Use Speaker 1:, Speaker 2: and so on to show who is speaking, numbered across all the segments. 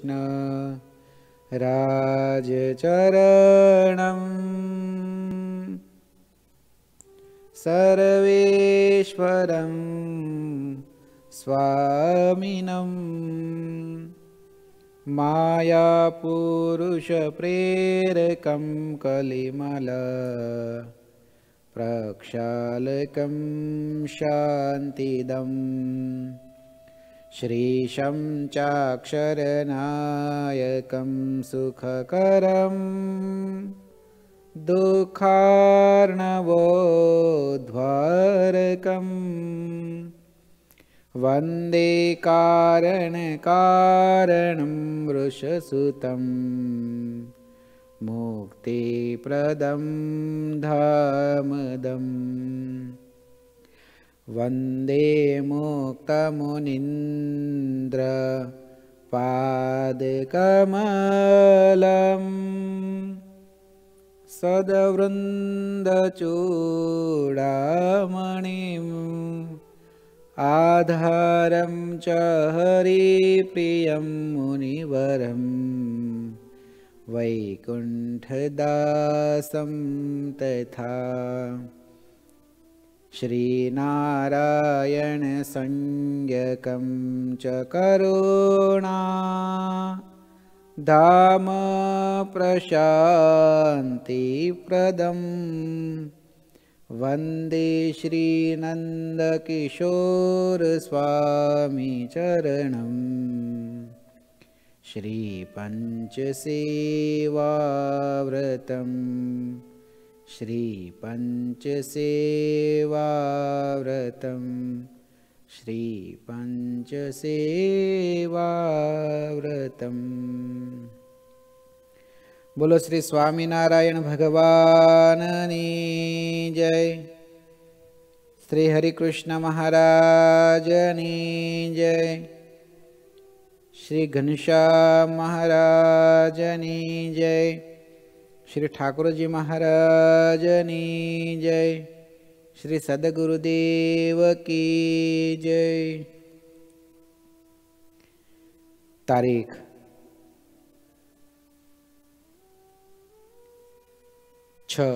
Speaker 1: राजचरणम् सर्वेश्वरं स्वामिनं मायापुरुषप्रेरकं कलिमल प्रक्षालकं शान्तिदम् श्रीशं चाक्षरनायकं सुखकरम् दुःखार्णवोद्वारकम् वन्दे कारणकारणं वृषसुतं मुक्तिप्रदं धामदम् वन्दे पादकमलम् सदवृन्दचूडामणिम् आधारं च हरिप्रियं मुनिवरम् वैकुण्ठदासं तथा श्रीनारायणसंज्ञकं च करुणा प्रशान्तिप्रदम् वन्दे श्रीनन्दकिशोरस्वामी चरणम् श्रीपञ्चसेवाव्रतम् श्रीपञ्चसेवा श्रीपञ्चसेवाव्रतम् बोलो श्री स्वामिनारायणभगवान् जय श्री महाराजनी जय घनश्याम महाराजनि जय શ્રી ઠાકોરજી મહારાજની જય શ્રી સદગુરુદેવ કી જય તારીખ છ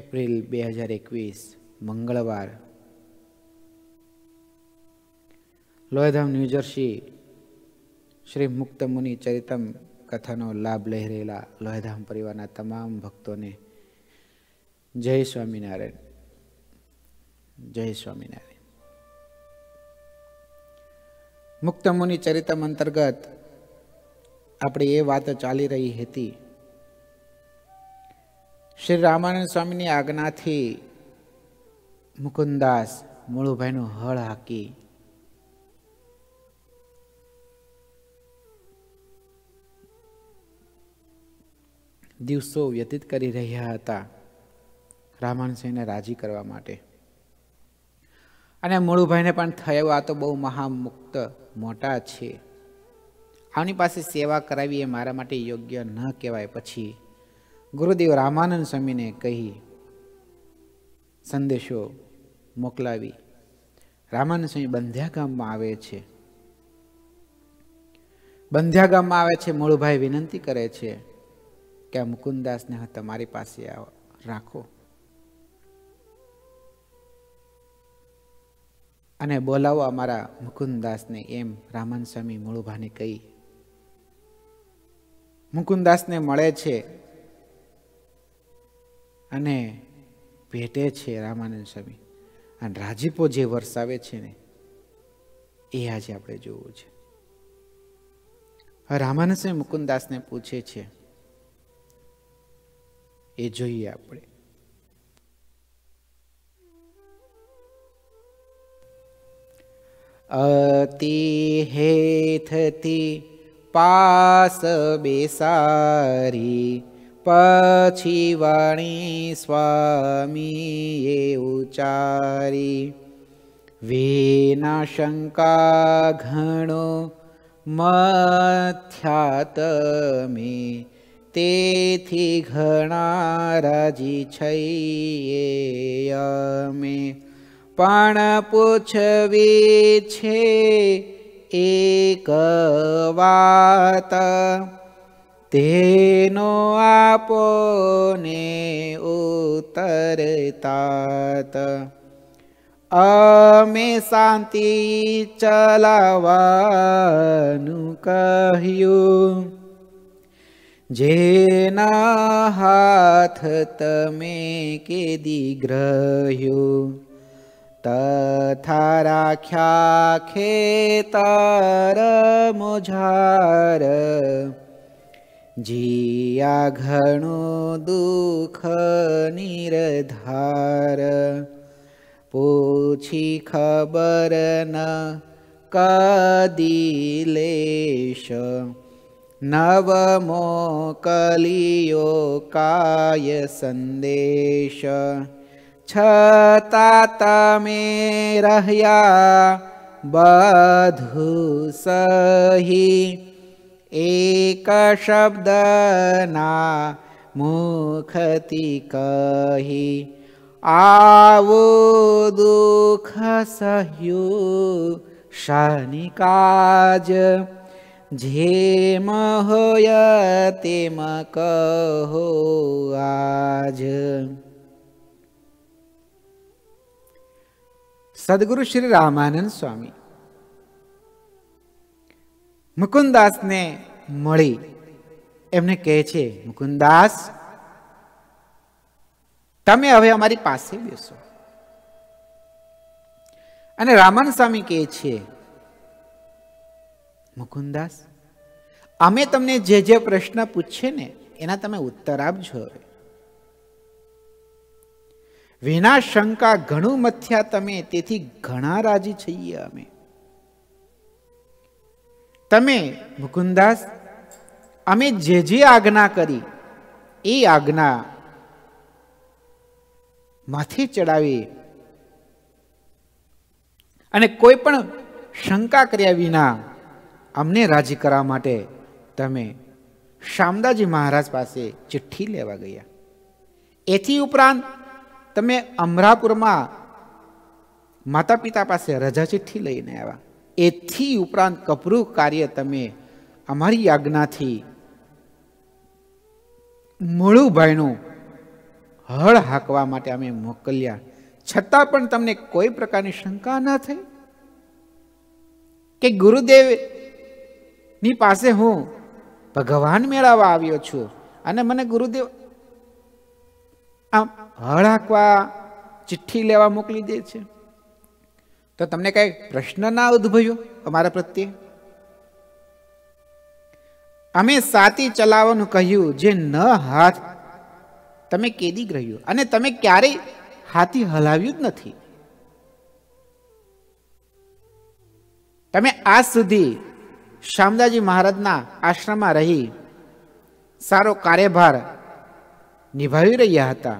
Speaker 1: એપ્રિલ બે હજાર એકવીસ મંગળવાર લોયધામ ન્યૂજર્સી શ્રી મુક્ત મુનિ ચરિતમ કથાનો લાભ લઈ રહેલા લોહેધામ પરિવારના તમામ ભક્તોને જય સ્વામિનારાયણ જય સ્વામિનારાયણ મુક્ત મુનિ ચરિતમ અંતર્ગત આપણી એ વાત ચાલી રહી હતી શ્રી રામાનંદ સ્વામીની આજ્ઞાથી મુકુંદાસ મૂળુભાઈનું હળ હાકી દિવસો વ્યતીત કરી રહ્યા હતા રામાનસિંહને રાજી કરવા માટે અને મોળુભાઈને પણ થયું આ તો બહુ મહામુક્ત મોટા છે આની પાસે સેવા કરાવી એ મારા માટે યોગ્ય ન કહેવાય પછી ગુરુદેવ રામાનંદ સ્વામીને કહી સંદેશો મોકલાવી રામાનંદ સ્વામી બંધ્યા ગામમાં આવે છે બંધ્યા ગામમાં આવે છે મોળુભાઈ વિનંતી કરે છે કે આ મુકુદાસને તમારી પાસે રાખો અને બોલાવો અમારા મુકુદાસને એમ રામન સ્વામી મૂળભાને કહી મુકુંદાસને મળે છે અને ભેટે છે રામાનંદ સ્વામી અને રાજીપો જે વરસાવે છે ને એ આજે આપણે જોવું છે રામાનંદ સ્વામી મુકુદાસને પૂછે છે એ જોઈએ આપણે અતિ હેથતી પાસ બેસારી પછી વાણી સ્વામીએ ઉચારી વિના શંકા ઘણો તમે તેથી ઘણા રાજી છઈએ અમે પણ પૂછવી છે એક વાત તેનો આપોને ને ઉતરતાત અમે શાંતિ ચલાવાનું કહ્યું जेनाहाथ तमे के दिग्रह्यो तथा राख्या खेतरमुझार जिया घणो दुःख निरधार पूछी खबर न कदिलेश नवमोकलियोय सन्देश क्षता बधु बधुसहि एकशब्दना मुखति कहि आवो दुख सह्यो शनिकाज જેમ હોય તેમ કહો આજ સદગુરુ શ્રી રામાનંદ સ્વામી મુકુંદાસને મળી એમને કહે છે મુકુંદાસ તમે હવે અમારી પાસે બેસો અને રામાન સ્વામી કહે છે મુકુંદાસ અમે તમને જે જે પ્રશ્ન પૂછીએ ને એના તમે ઉત્તર આપજો હવે વિના શંકા ઘણું મથ્યા તમે તેથી ઘણા રાજી છીએ અમે તમે મુકુંદાસ અમે જે જે આજ્ઞા કરી એ આજ્ઞા માથે ચડાવી અને કોઈ પણ શંકા કર્યા વિના અમને રાજી કરવા માટે તમે શામદાજી મહારાજ પાસે ચિઠ્ઠી લેવા ગયા એથી ઉપરાંત તમે અમરાપુરમાં માતા પિતા પાસે રજા ચિઠ્ઠી લઈને આવ્યા એથી ઉપરાંત કપરું કાર્ય તમે અમારી આજ્ઞાથી મૂળુભાઈનું હળ હાંકવા માટે અમે મોકલ્યા છતાં પણ તમને કોઈ પ્રકારની શંકા ન થઈ કે ગુરુદેવ ની પાસે હું ભગવાન મેળવવા આવ્યો છું અને મને ગુરુદેવ આમ હળ ચિઠ્ઠી લેવા મોકલી દે છે તો તમને કાંઈ પ્રશ્ન ના ઉદ્ભવ્યો અમારા પ્રત્યે અમે સાતી ચલાવવાનું કહ્યું જે ન હાથ તમે કેદી રહ્યું અને તમે ક્યારેય હાથી હલાવ્યું જ નથી તમે આજ સુધી શામદાજી મહારાજના આશ્રમમાં રહી સારો કાર્યભાર નિભાવી રહ્યા હતા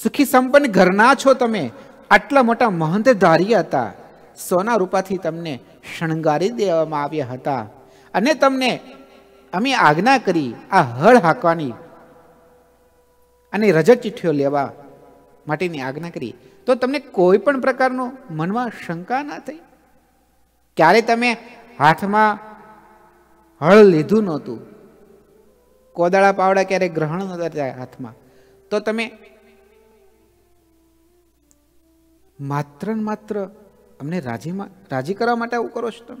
Speaker 1: સુખી સંપન્ન ઘરના છો તમે આટલા મોટા મહંત ધારી હતા સોના રૂપાથી તમને શણગારી દેવામાં આવ્યા હતા અને તમને અમે આજ્ઞા કરી આ હળ હાંકવાની અને રજત ચિઠ્ઠીઓ લેવા માટેની આજ્ઞા કરી તો તમને કોઈ પણ પ્રકારનો મનમાં શંકા ના થઈ ક્યારે તમે હાથમાં હળ લીધું નહોતું કોદાળા પાવડા ક્યારેય ગ્રહણ નહોતા થયા હાથમાં તો તમે માત્ર ને માત્ર અમને રાજીમાં રાજી કરવા માટે આવું કરો છો તમે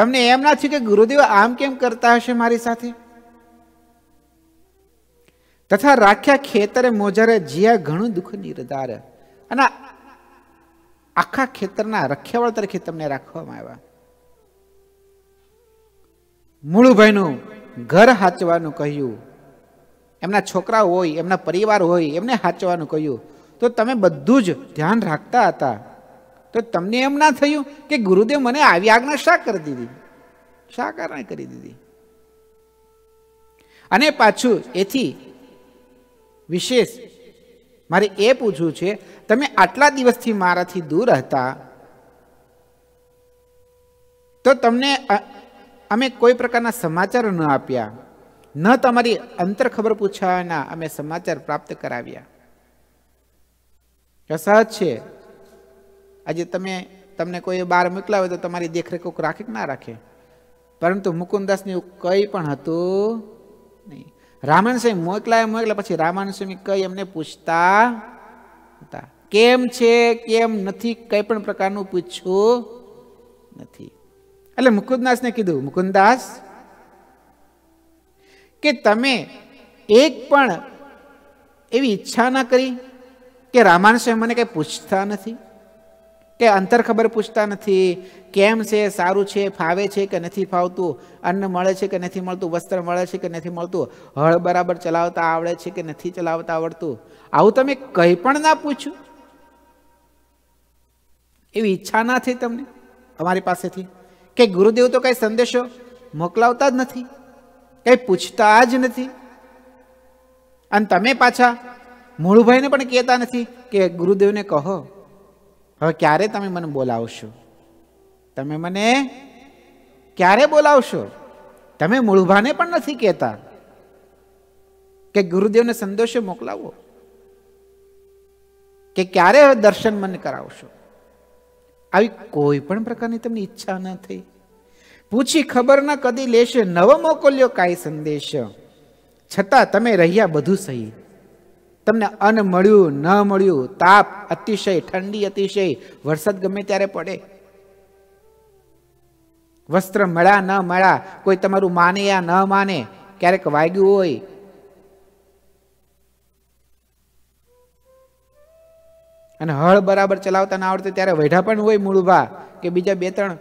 Speaker 1: તમને એમ ના થયું કે ગુરુદેવ આમ કેમ કરતા હશે મારી સાથે તથા રાખ્યા ખેતરે મોજારે જીયા ઘણું દુઃખ નિર્ધાર અને આખા ખેતરના રખેવાળ તરીકે તમને રાખવામાં આવ્યા મૂળભાઈનું ઘર હાચવાનું કહ્યું એમના છોકરા હોય એમના પરિવાર હોય એમને હાચવાનું કહ્યું તો તમે બધું જ ધ્યાન રાખતા હતા તો તમને એમ ના થયું કે ગુરુદેવ મને આવી આજ્ઞા શા કરી દીધી શા કારણે કરી દીધી અને પાછું એથી વિશેષ મારે એ પૂછવું છે તમે આટલા દિવસથી મારાથી દૂર હતા તો તમને અમે કોઈ પ્રકારના સમાચાર ન આપ્યા ન તમારી અંતર ખબર પૂછવાના અમે સમાચાર પ્રાપ્ત કરાવ્યા સહજ છે આજે તમે તમને કોઈ બહાર મોકલાવે તો તમારી દેખરેખ કોઈક રાખે કે ના રાખે પરંતુ મુકુંદાસની એવું કંઈ પણ હતું નહીં રામાયણ સ્વામી મોકલાય મોકલા પછી રામાયણ સ્વામી કઈ એમને પૂછતા હતા કેમ છે કેમ નથી કઈ પણ પ્રકારનું પૂછ્યું નથી એટલે મુકુંદાસને કીધું મુકુંદાસ કે તમે એક પણ એવી ઈચ્છા ન કરી કે રામાયણ સ્વામી મને કંઈ પૂછતા નથી કે અંતર ખબર પૂછતા નથી કેમ છે સારું છે ફાવે છે કે નથી ફાવતું અન્ન મળે છે કે નથી મળતું વસ્ત્ર મળે છે કે નથી મળતું હળ બરાબર ચલાવતા આવડે છે કે નથી ચલાવતા આવડતું આવું તમે કંઈ પણ ના પૂછ્યું એવી ઈચ્છા ના થઈ તમને અમારી પાસેથી કે ગુરુદેવ તો કાંઈ સંદેશો મોકલાવતા જ નથી કંઈ પૂછતા જ નથી અને તમે પાછા મૂળભાઈને પણ કહેતા નથી કે ગુરુદેવને કહો હવે ક્યારે તમે મને બોલાવશો તમે મને ક્યારે બોલાવશો તમે મૂળભાને પણ નથી કહેતા કે ગુરુદેવને સંદેશો મોકલાવો કે ક્યારે હવે દર્શન મને કરાવશો આવી કોઈ પણ પ્રકારની તમને ઈચ્છા ન થઈ પૂછી ખબર ના કદી લેશે નવો મોકલ્યો કાંઈ સંદેશ છતાં તમે રહ્યા બધું સહી તમને અન્ન મળ્યું ન મળ્યું તાપ અતિશય ઠંડી અતિશય વરસાદ ગમે ત્યારે પડે વસ્ત્ર મળ્યા ન મળ્યા કોઈ તમારું માને યા ન માને ક્યારેક વાગ્યું હોય અને હળ બરાબર ચલાવતા ના આવડતું ત્યારે વેઢા પણ હોય મૂળભા કે બીજા બે ત્રણ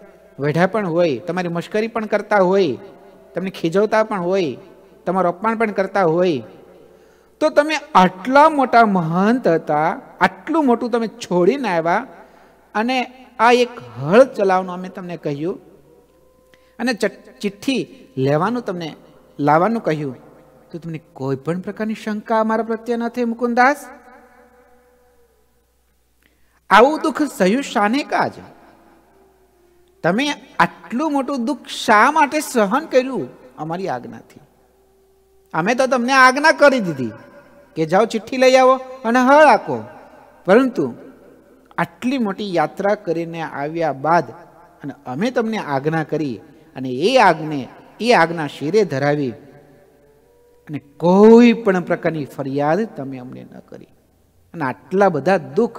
Speaker 1: વેઢા પણ હોય તમારી મશ્કરી પણ કરતા હોય તમને ખીજવતા પણ હોય તમારું અપમાન પણ કરતા હોય તો તમે આટલા મોટા મહંત હતા આટલું મોટું તમે છોડીને આવ્યા અને આ એક હળ ચલાવવાનું અમે તમને કહ્યું અને ચિઠ્ઠી લેવાનું તમને લાવવાનું કહ્યું તો તમને કોઈ પણ પ્રકારની શંકા અમારા પ્રત્યે નથી થઈ મુકુંદાસ આવું દુઃખ સહ્યું શાને કાજ તમે આટલું મોટું દુઃખ શા માટે સહન કર્યું અમારી આજ્ઞાથી અમે તો તમને આજ્ઞા કરી દીધી કે જાઓ ચિઠ્ઠી લઈ આવો અને હળ આકો પરંતુ આટલી મોટી યાત્રા કરીને આવ્યા બાદ અને અમે તમને આજ્ઞા કરી અને એ આજ્ઞે એ આજ્ઞા શિરે ધરાવી અને કોઈ પણ પ્રકારની ફરિયાદ તમે અમને ન કરી અને આટલા બધા દુઃખ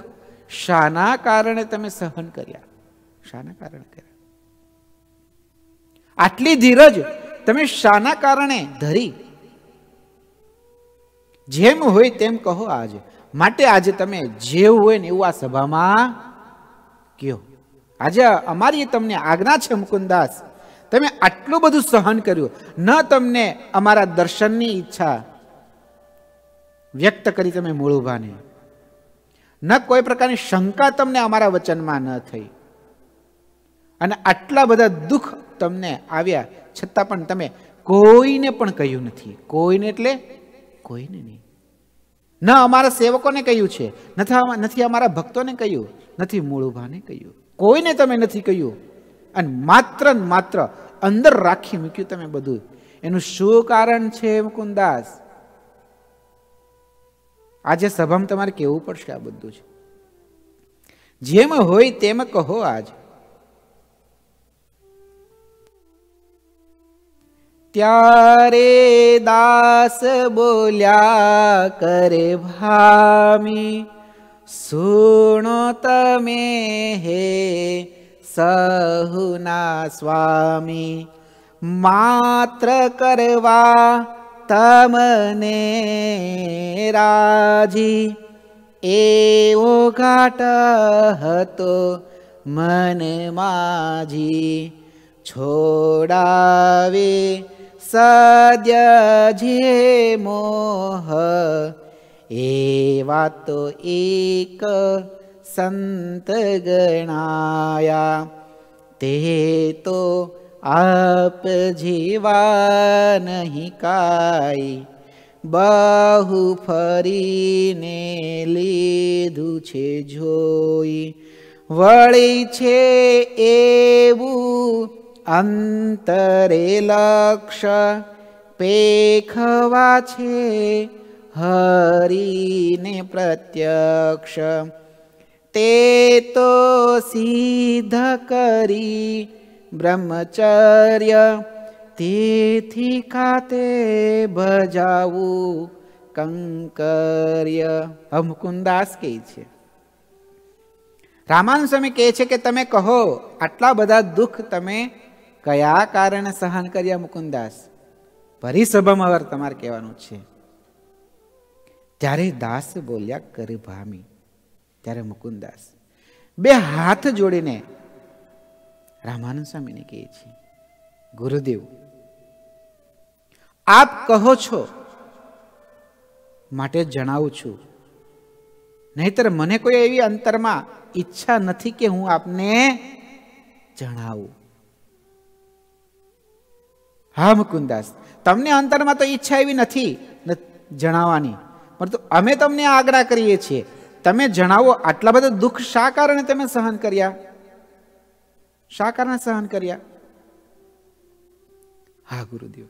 Speaker 1: શાના કારણે તમે સહન કર્યા શાના કારણે કર્યા આટલી ધીરજ તમે શાના કારણે ધરી જેમ હોય તેમ કહો આજે માટે આજે તમે જેવું હોય ને એવું આ સભામાં કયો આજે અમારી તમને આજ્ઞા છે મુકુંદાસ તમે આટલું બધું સહન કર્યું ન તમને અમારા દર્શનની ઈચ્છા વ્યક્ત કરી તમે મૂળ ન કોઈ પ્રકારની શંકા તમને અમારા વચનમાં ન થઈ અને આટલા બધા દુઃખ તમને આવ્યા છતાં પણ તમે કોઈને પણ કહ્યું નથી કોઈને એટલે કોઈને નહીં ન અમારા સેવકોને કહ્યું છે નથી નથી અમારા ભક્તોને કહ્યું નથી મૂળભાને કહ્યું કોઈને તમે નથી કહ્યું અને માત્ર ને માત્ર અંદર રાખી મૂક્યું તમે બધું એનું શું કારણ છે મુકુંદાસ આજે સભામાં તમારે કહેવું પડશે આ બધું જેમ હોય તેમ કહો આજે त्यारे दास बोल्या करे भामी सुनो तमे हे सहुना स्वामी मात्र करवा तमने राजी ए ओ घाट हतो मन माझी छोडावे सद्यजे मोह एवा एक संत ते तो आप जीवानहि काय बाहु फरी ने लीधु छे जोई वळी छे एवू અંતરે લક્ષ પેખવા છે હરિને પ્રત્યક્ષ તે તો સિદ્ધ કરી બ્રહ્મચર્ય તેથી ખાતે ભજાવું કંકર્ય હમકુંદાસ મુકુંદાસ કહે છે રામાનુ સ્વામી કહે છે કે તમે કહો આટલા બધા દુઃખ તમે કયા કારણે સહન કર્યા મુકુંદાસ ભરી સભામાં વાર તમારે કહેવાનું છે ત્યારે દાસ બોલ્યા કરી ભામી ત્યારે મુકુંદાસ બે હાથ જોડીને રામાનંદ સ્વામીને કહે છે ગુરુદેવ આપ કહો છો માટે જણાવું છું નહીતર મને કોઈ એવી અંતરમાં ઈચ્છા નથી કે હું આપને જણાવું હા મુકુંદાસ તમને અંતરમાં તો ઈચ્છા એવી નથી જણાવવાની પરંતુ અમે તમને આગ્રહ કરીએ છીએ તમે જણાવો આટલા બધા દુઃખ શા કારણે તમે સહન કર્યા શા કારણે સહન કર્યા હા ગુરુદેવ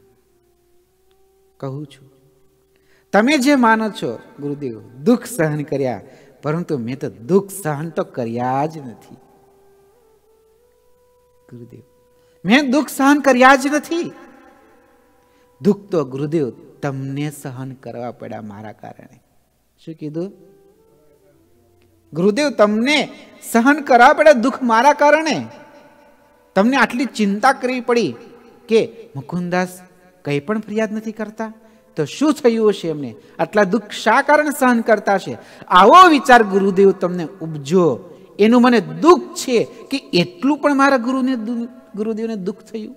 Speaker 1: કહું છું તમે જે માનો છો ગુરુદેવ દુઃખ સહન કર્યા પરંતુ મેં તો દુઃખ સહન તો કર્યા જ નથી ગુરુદેવ મેં દુઃખ સહન કર્યા જ નથી દુઃખ તો ગુરુદેવ તમને સહન કરવા પડ્યા મારા કારણે શું કીધું ગુરુદેવ તમને સહન કરવા પડ્યા દુઃખ મારા કારણે તમને આટલી ચિંતા કરવી પડી કે મુકુંદાસ કંઈ પણ ફરિયાદ નથી કરતા તો શું થયું હશે એમને આટલા દુઃખ શા કારણે સહન કરતા છે આવો વિચાર ગુરુદેવ તમને ઉપજો એનું મને દુઃખ છે કે એટલું પણ મારા ગુરુને ગુરુદેવને દુઃખ થયું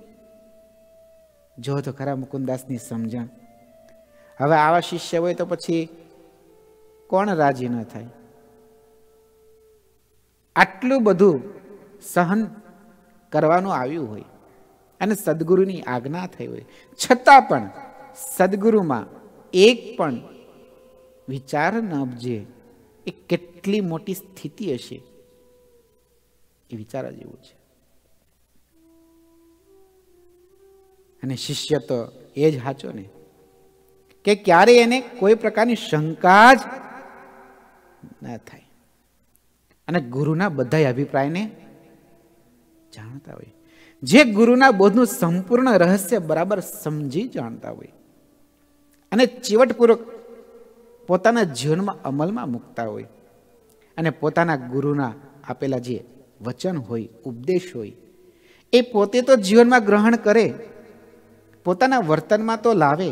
Speaker 1: જો તો ખરા મુકુંદાસની સમજણ હવે આવા શિષ્ય હોય તો પછી કોણ રાજી ન થાય આટલું બધું સહન કરવાનું આવ્યું હોય અને સદગુરુની આજ્ઞા થઈ હોય છતાં પણ સદગુરુમાં એક પણ વિચાર ન ઉપજે એ કેટલી મોટી સ્થિતિ હશે એ વિચારવા જેવું છે અને શિષ્ય તો એ જ સાચો ને કે ક્યારેય એને કોઈ પ્રકારની શંકા જ ના થાય અને ગુરુના બધા અભિપ્રાયને જાણતા હોય જે ગુરુના બોધનું સંપૂર્ણ રહસ્ય બરાબર સમજી જાણતા હોય અને ચીવટપૂર્વક પોતાના જીવનમાં અમલમાં મૂકતા હોય અને પોતાના ગુરુના આપેલા જે વચન હોય ઉપદેશ હોય એ પોતે તો જીવનમાં ગ્રહણ કરે પોતાના વર્તનમાં તો લાવે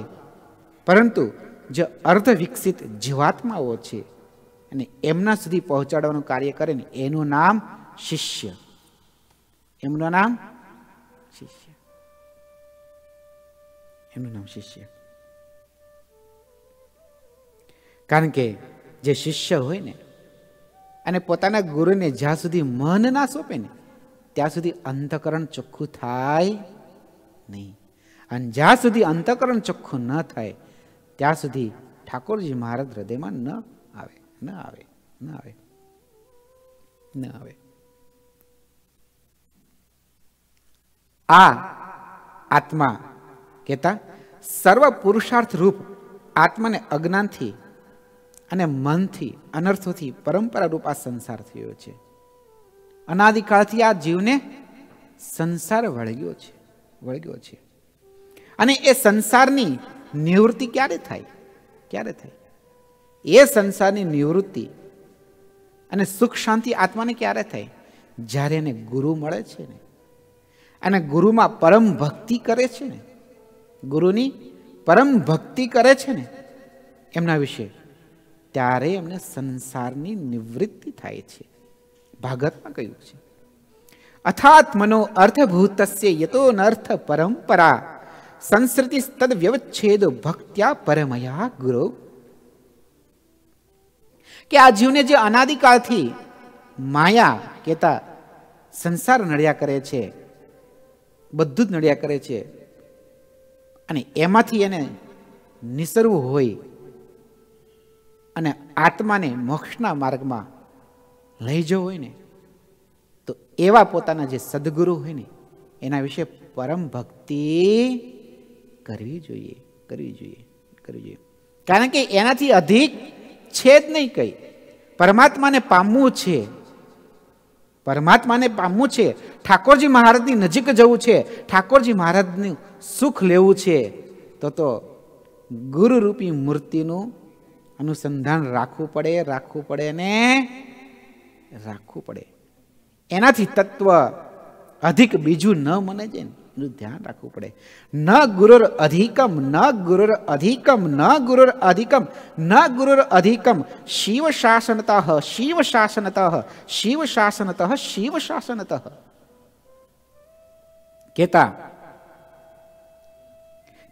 Speaker 1: પરંતુ જે અર્ધ વિકસિત જીવાત્માઓ છે અને એમના સુધી પહોંચાડવાનું કાર્ય કરે ને એનું નામ શિષ્ય એમનું નામ શિષ્ય એમનું નામ શિષ્ય કારણ કે જે શિષ્ય હોય ને અને પોતાના ગુરુને જ્યાં સુધી મન ના સોંપે ને ત્યાં સુધી અંતકરણ ચોખ્ખું થાય નહીં અને જ્યાં સુધી અંતકરણ ચોખ્ખું ન થાય ત્યાં સુધી ઠાકોરજી મહારાજ હૃદયમાં ન આવે ન આવે ન આવે ન આવે આ આત્મા કહેતા સર્વ પુરુષાર્થ રૂપ આત્માને અજ્ઞાનથી અને મનથી અનર્થોથી પરંપરા રૂપ આ સંસાર થયો છે અનાદિકાળથી આ જીવને સંસાર વળગ્યો છે વળગ્યો છે અને એ સંસારની નિવૃત્તિ ક્યારે થાય ક્યારે થાય એ સંસારની નિવૃત્તિ અને સુખ શાંતિ આત્માને ક્યારે થાય જ્યારે એને ગુરુ મળે છે ને અને ગુરુમાં પરમ ભક્તિ કરે છે ને ગુરુની પરમ ભક્તિ કરે છે ને એમના વિશે ત્યારે એમને સંસારની નિવૃત્તિ થાય છે ભાગવતમાં કહ્યું છે અથાત્મનો અર્થભૂતસ્ય યતો નર્થ પરંપરા સંસ્કૃતિ વ્યવચ્છેદ ભક્ત્યા પરમયા ગુરુ કે આ જીવને જે અનાદિકાળથી માયા કહેતા સંસાર નડ્યા કરે છે બધું જ નડ્યા કરે છે અને એમાંથી એને નિસરવું હોય અને આત્માને મોક્ષના માર્ગમાં લઈ જવું હોય ને તો એવા પોતાના જે સદગુરુ હોય ને એના વિશે પરમ ભક્તિ કરવી જોઈએ કરવી જોઈએ કરવી જોઈએ કારણ કે એનાથી અધિક છે જ નહીં કંઈ પરમાત્માને પામવું છે પરમાત્માને પામવું છે ઠાકોરજી મહારાજની નજીક જવું છે ઠાકોરજી મહારાજનું સુખ લેવું છે તો તો ગુરુરૂપી મૂર્તિનું અનુસંધાન રાખવું પડે રાખવું પડે ને રાખવું પડે એનાથી તત્વ અધિક બીજું ન મને છે ને નું ધ્યાન રાખવું પડે ન ગુરુર અધિકમ ન ગુરુર અધિકમ ન ગુરુર અધિકમ ન ગુરુર અધિકમ શિવ શાસનતઃ શિવ શાસનતઃ શિવ શાસનતઃ શિવ શાસનતઃ કેતા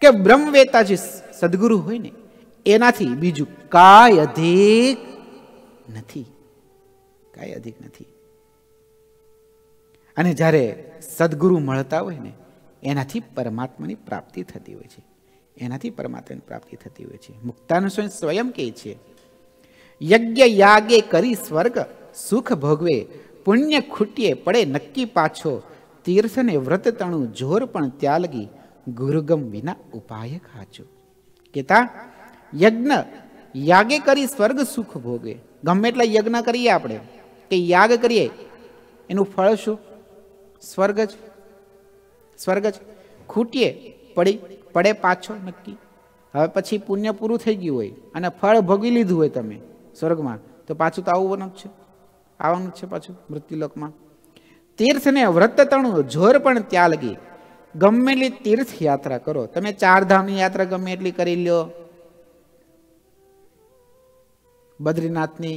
Speaker 1: કે બ્રહ્મવેતા જે સદગુરુ હોય ને એનાથી બીજું કાય અધિક નથી કાય અધિક નથી અને જ્યારે સદગુરુ મળતા હોય ને એનાથી પરમાત્માની પ્રાપ્તિ થતી હોય છે એનાથી પરમાત્માની પ્રાપ્તિ થતી હોય છે મુક્તાનુસ્વામી સ્વયં કહે છે યજ્ઞ યાગે કરી સ્વર્ગ સુખ ભોગવે પુણ્ય ખૂટીએ પડે નક્કી પાછો તીર્થને વ્રત તણું જોર પણ ત્યાં લગી ગુરુગમ વિના ઉપાય ખાચો કેતા યજ્ઞ યાગે કરી સ્વર્ગ સુખ ભોગવે ગમે એટલા યજ્ઞ કરીએ આપણે કે યાગ કરીએ એનું ફળ શું સ્વર્ગ જ સ્વર્ગ જ ખૂટીએ પડી પડે પાછો નક્કી હવે પછી પુણ્ય પૂરું થઈ ગયું હોય અને ફળ ભોગી લીધું હોય તમે સ્વર્ગમાં તો પાછું તો આવવાનું જ છે આવવાનું છે પાછું મૃત્યુલોકમાં તીર્થને વ્રત તણું જોર પણ ત્યાં લગી ગમે એટલી તીર્થ યાત્રા કરો તમે ચાર ધામની યાત્રા ગમે એટલી કરી લ્યો બદ્રીનાથની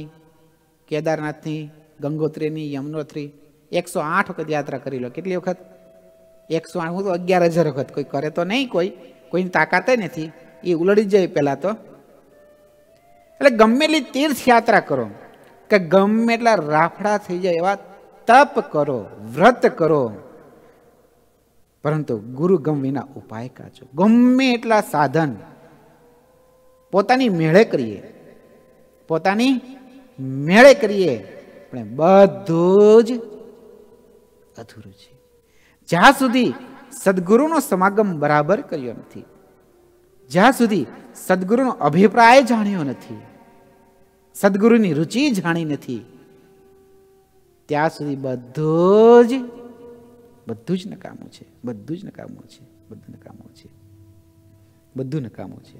Speaker 1: કેદારનાથની ગંગોત્રીની યમનોત્રી એકસો આઠ વખત યાત્રા કરી લો કેટલી વખત એકસો હું તો અગિયાર હજાર વખત કોઈ કરે તો નહીં કોઈ કોઈની તાકાત નથી એ ઉલડી જાય પહેલાં તો એટલે ગમેલી તીર્થયાત્રા કરો કે ગમે એટલા રાફડા થઈ જાય એવા તપ કરો વ્રત કરો પરંતુ ગુરુ ગમ વિના ઉપાય કાચો ગમે એટલા સાધન પોતાની મેળે કરીએ પોતાની મેળે કરીએ પણ બધું જ અધૂરું છે જ્યાં સુધી સદગુરુનો સમાગમ બરાબર કર્યો નથી જ્યાં સુધી સદગુરુનો અભિપ્રાય જાણ્યો નથી સદગુરુની રુચિ જાણી નથી ત્યાં સુધી બધું જ બધું જ નકામું છે બધું જ નકામું છે બધું નકામું છે બધું નકામું છે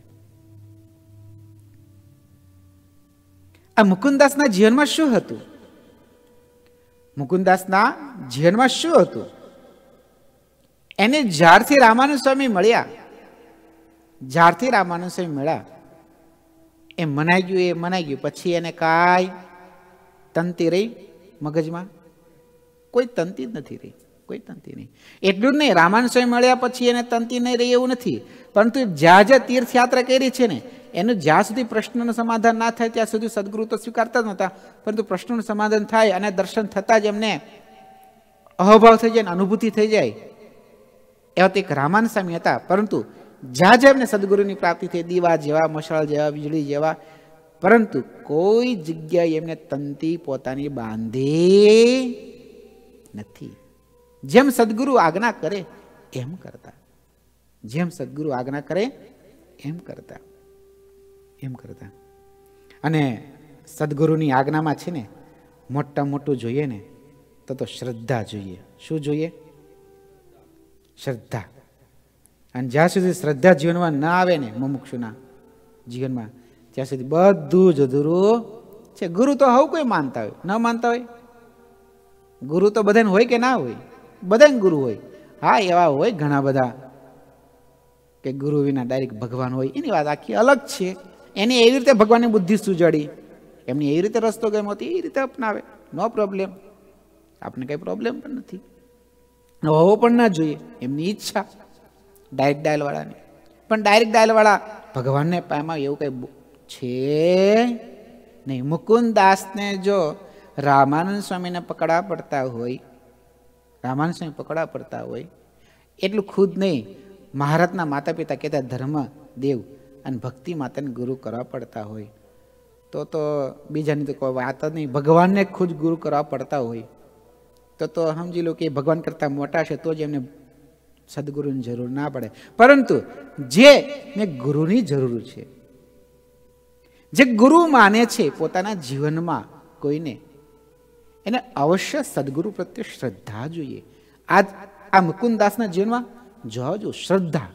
Speaker 1: આ મુકુંદાસના જીવનમાં શું હતું મુકુંદાસના જીવનમાં શું હતું એને જ્યારથી રામાનુ સ્વામી મળ્યા જ્યારથી રામાનુ સ્વામી મળ્યા એ મનાઈ ગયું એ મનાઈ ગયું પછી એને કાંઈ તંતી રહી મગજમાં કોઈ તંતી નથી રહી કોઈ તંતી નહીં એટલું જ નહીં રામાનુ સ્વામી મળ્યા પછી એને તંતી નહીં રહી એવું નથી પરંતુ જ્યાં જ્યાં તીર્થયાત્રા કરી છે ને એનું જ્યાં સુધી પ્રશ્નનું સમાધાન ના થાય ત્યાં સુધી સદગુરુ તો સ્વીકારતા જ નહોતા પરંતુ પ્રશ્નનું સમાધાન થાય અને દર્શન થતાં જ એમને અહોભાવ થઈ જાય ને અનુભૂતિ થઈ જાય એવા તે એક રામાન સ્વામી હતા પરંતુ જ્યાં જ્યાં એમને સદગુરુની પ્રાપ્તિ થઈ દીવા જેવા મશાળ જેવા વીજળી જેવા પરંતુ કોઈ જગ્યાએ એમને તંતી પોતાની બાંધી નથી જેમ સદગુરુ આજ્ઞા કરે એમ કરતા જેમ સદગુરુ આજ્ઞા કરે એમ કરતા એમ કરતા અને સદગુરુની આજ્ઞામાં છે ને મોટા મોટું જોઈએ ને તો તો શ્રદ્ધા જોઈએ શું જોઈએ શ્રદ્ધા અને જ્યાં સુધી શ્રદ્ધા જીવનમાં ના આવે ને મુમુક્ષુના જીવનમાં ત્યાં સુધી બધું જ અધૂરું છે ગુરુ તો હવ કોઈ માનતા હોય ન માનતા હોય ગુરુ તો બધાને હોય કે ના હોય બધાને ગુરુ હોય હા એવા હોય ઘણા બધા કે ગુરુ વિના ડાયરેક્ટ ભગવાન હોય એની વાત આખી અલગ છે એની એવી રીતે ભગવાનની બુદ્ધિ સુજાડી એમની એવી રીતે રસ્તો ગમ્યો હતી એ રીતે અપનાવે નો પ્રોબ્લેમ આપણને કંઈ પ્રોબ્લેમ પણ નથી હોવો પણ ના જોઈએ એમની ઈચ્છા ડાયરેક્ટ ડાયલવાળાની પણ ડાયરેક્ટ ડાયલવાળા ભગવાનને પામ્યા એવું કંઈ છે નહીં મુકુંદાસને જો રામાનંદ સ્વામીને પકડા પડતા હોય રામાનંદ સ્વામી પકડા પડતા હોય એટલું ખુદ નહીં મહારાજના માતા પિતા કહેતા ધર્મ દેવ અને ભક્તિ માતાને ગુરુ કરવા પડતા હોય તો તો બીજાની તો કોઈ વાત જ નહીં ભગવાનને ખુદ ગુરુ કરવા પડતા હોય તો તો સમજી લો કે ભગવાન કરતાં મોટા છે તો જ એમને સદગુરુની જરૂર ના પડે પરંતુ જે ને ગુરુની જરૂર છે જે ગુરુ માને છે પોતાના જીવનમાં કોઈને એને અવશ્ય સદગુરુ પ્રત્યે શ્રદ્ધા જોઈએ આજ આ મુકુંદાસના જીવનમાં જોજો શ્રદ્ધા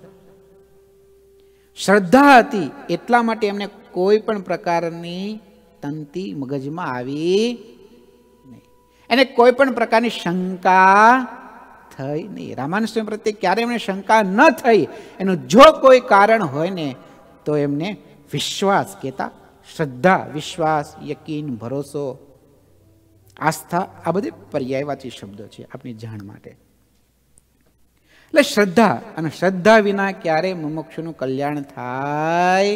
Speaker 1: શ્રદ્ધા હતી એટલા માટે એમને કોઈ પણ પ્રકારની તંતી મગજમાં આવી એને કોઈ પણ પ્રકારની શંકા થઈ નહીં રામાનુ સ્વામી પ્રત્યે ક્યારે એમને શંકા ન થઈ એનું જો કોઈ કારણ હોય ને તો એમને વિશ્વાસ કહેતા શ્રદ્ધા વિશ્વાસ યકીન ભરોસો આસ્થા આ બધી પર્યાયવાચી શબ્દો છે આપણી જાણ માટે એટલે શ્રદ્ધા અને શ્રદ્ધા વિના ક્યારે મુમુક્ષુનું કલ્યાણ થાય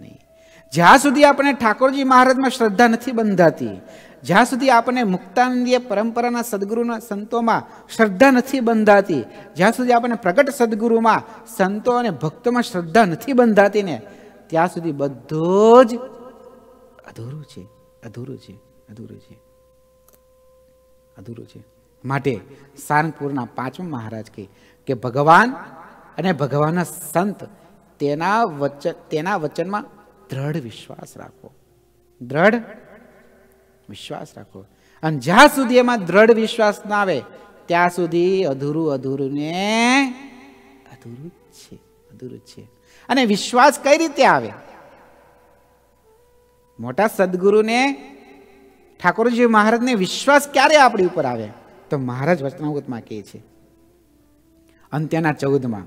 Speaker 1: નહીં જ્યાં સુધી આપણે ઠાકોરજી મહારાજમાં શ્રદ્ધા નથી બંધાતી જ્યાં સુધી આપણને મુક્તાનંદીય પરંપરાના સદગુરુના સંતોમાં શ્રદ્ધા નથી બંધાતી જ્યાં સુધી આપણને પ્રગટ સદગુરુમાં સંતો અને ભક્તોમાં શ્રદ્ધા નથી બંધાતી ને ત્યાં સુધી બધું જ અધૂરું છે અધૂરું છે અધૂરું છે અધૂરું છે માટે સારંગપુરના પાંચમ મહારાજ કહે કે ભગવાન અને ભગવાનના સંત તેના વચન તેના વચનમાં દ્રઢ વિશ્વાસ રાખો દ્રઢ વિશ્વાસ રાખો અને જ્યાં સુધી એમાં દ્રઢ વિશ્વાસ ના આવે ત્યાં સુધી અધૂરું અધૂરું ને અધૂરું છે અધૂરું છે અને વિશ્વાસ કઈ રીતે આવે મોટા સદગુરુને ઠાકોરજી મહારાજને વિશ્વાસ ક્યારે આપણી ઉપર આવે તો મહારાજ વચનાવૃતમાં કહે છે અંત્યના ચૌદમાં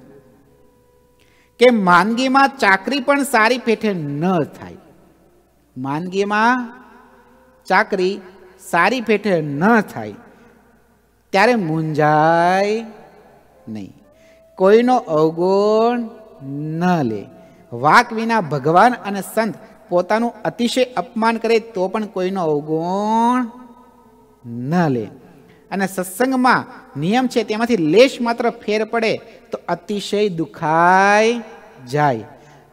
Speaker 1: કે માંદગીમાં ચાકરી પણ સારી પેઠે ન થાય માંદગીમાં ચાકરી સારી પેઠે ન થાય ત્યારે મૂંઝાય નહીં કોઈનો અવગુણ ન લે વાક વિના ભગવાન અને સંત પોતાનું અતિશય અપમાન કરે તો પણ કોઈનો અવગુણ ન લે અને સત્સંગમાં નિયમ છે તેમાંથી લેશ માત્ર ફેર પડે તો અતિશય દુખાય જાય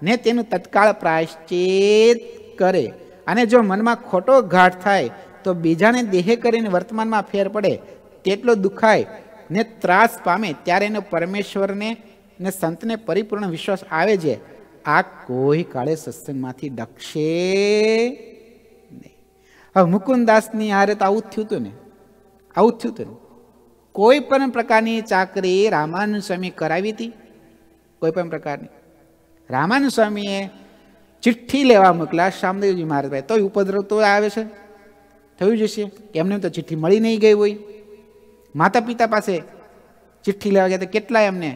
Speaker 1: ને તેનું તત્કાળ પ્રાયશ્ચિત કરે અને જો મનમાં ખોટો ઘાટ થાય તો બીજાને દેહે કરીને વર્તમાનમાં ફેર પડે તેટલો દુખાય ને ત્રાસ પામે ત્યારે એનો પરમેશ્વરને ને સંતને પરિપૂર્ણ વિશ્વાસ આવે છે આ કોઈ કાળે સત્સંગમાંથી ડકશે નહીં હવે મુકુંદાસની હારે તો આવું થયું હતું ને આવું થયું હતું ને કોઈ પણ પ્રકારની ચાકરી રામાનુ સ્વામી કરાવી હતી કોઈ પણ પ્રકારની રામાનુ સ્વામીએ ચિઠ્ઠી લેવા મોકલા શામદેવજી મહારાજભાઈ તોય ઉપદ્રવ તો આવે છે થયું જશે એમને તો ચિઠ્ઠી મળી નહીં ગઈ હોય માતા પિતા પાસે ચિઠ્ઠી લેવા ગયા તો કેટલા એમને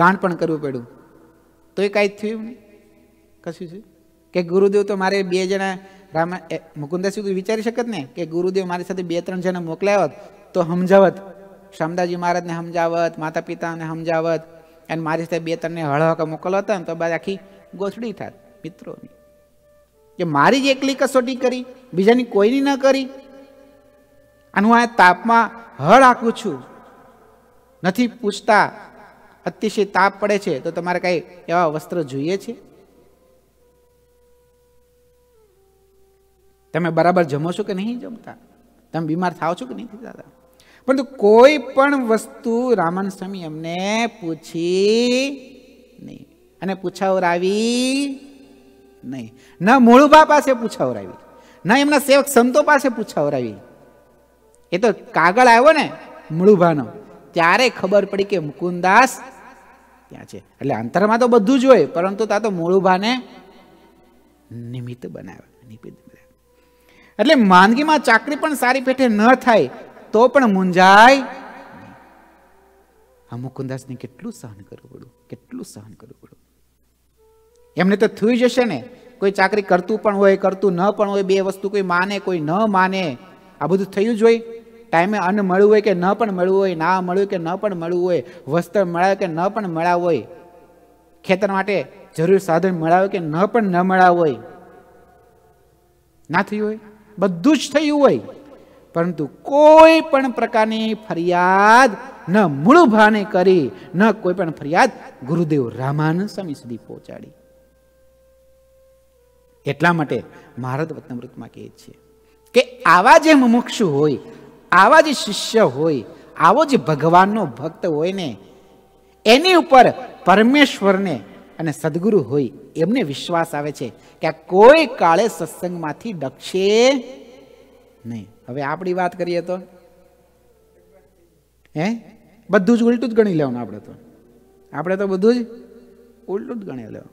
Speaker 1: ગાણ પણ કરવું પડ્યું તોય કાંઈ થયું નહીં કશું છે કે ગુરુદેવ તો મારે બે જણા રામા મુકુંદાસી તું વિચારી શકત ને કે ગુરુદેવ મારી સાથે બે ત્રણ જણા મોકલાવત તો સમજાવત શામદાજી મહારાજને સમજાવત માતા પિતાને સમજાવત અને મારી સાથે બે ત્રણને હળહક મોકલો હતા ને તો બાદ આખી ગોસડી થાત મિત્રોની કે મારી જ એકલી કસોટી કરી બીજાની કોઈની ન કરી અને હું આ તાપમાં હળ આખું છું નથી પૂછતા અતિશય તાપ પડે છે તો તમારે કઈ એવા વસ્ત્ર જોઈએ છે તમે બરાબર જમો છો કે નહીં જમતા તમે બીમાર થાવ છો કે નહીં થતા પરંતુ કોઈ પણ વસ્તુ રામન સ્વામી અમને પૂછી નહીં અને પૂછાવર આવી નહીં ના મૂળબા પાસે પૂછાવર આવી ન એમના સેવક સંતો પાસે પૂછાવરાવી એ તો કાગળ આવ્યો ને મૂળભાનો ત્યારે ખબર પડી કે મુકુંદાસ ત્યાં છે એટલે અંતરમાં તો બધું જ હોય પરંતુ ત્યાં તો મૂળભાને નિમિત્ત બનાવ્યા નિમિત્ત બનાવે એટલે માંદગીમાં ચાકરી પણ સારી પેઠે ન થાય તો પણ મૂંઝાય આ મુકુદાસને કેટલું સહન કરવું પડ્યું કેટલું સહન કરવું પડ્યું એમને તો થઈ જશે ને કોઈ ચાકરી કરતું પણ હોય કરતું ન પણ હોય બે વસ્તુ કોઈ માને કોઈ ન માને આ બધું થયું જ હોય ટાઈમે અન્ન મળવું હોય કે ન પણ મળવું હોય ના મળ્યું કે ન પણ મળવું હોય વસ્ત્ર મળ્યા કે ન પણ મળ્યા હોય ખેતર માટે જરૂર સાધન મળ્યા કે ન પણ ન મળ્યા હોય ના થયું હોય બધું જ થયું હોય પરંતુ કોઈ પણ પ્રકારની ફરિયાદ ન મૂળ ભાને કરી ન કોઈ પણ ફરિયાદ ગુરુદેવ રામાનંદ સ્વામી સુધી પહોંચાડી એટલા માટે મહારદ વતનમૃતમાં કહે છે કે આવા જે મુમુક્ષુ હોય આવા જે શિષ્ય હોય આવો જે ભગવાનનો ભક્ત હોય ને એની ઉપર પરમેશ્વરને અને સદગુરુ હોય એમને વિશ્વાસ આવે છે કે આ કોઈ કાળે સત્સંગમાંથી ડકશે નહીં હવે આપણી વાત કરીએ તો હે બધું જ ઉલટું જ ગણી લેવાનું આપણે તો આપણે તો બધું જ ઉલટું જ ગણી લેવું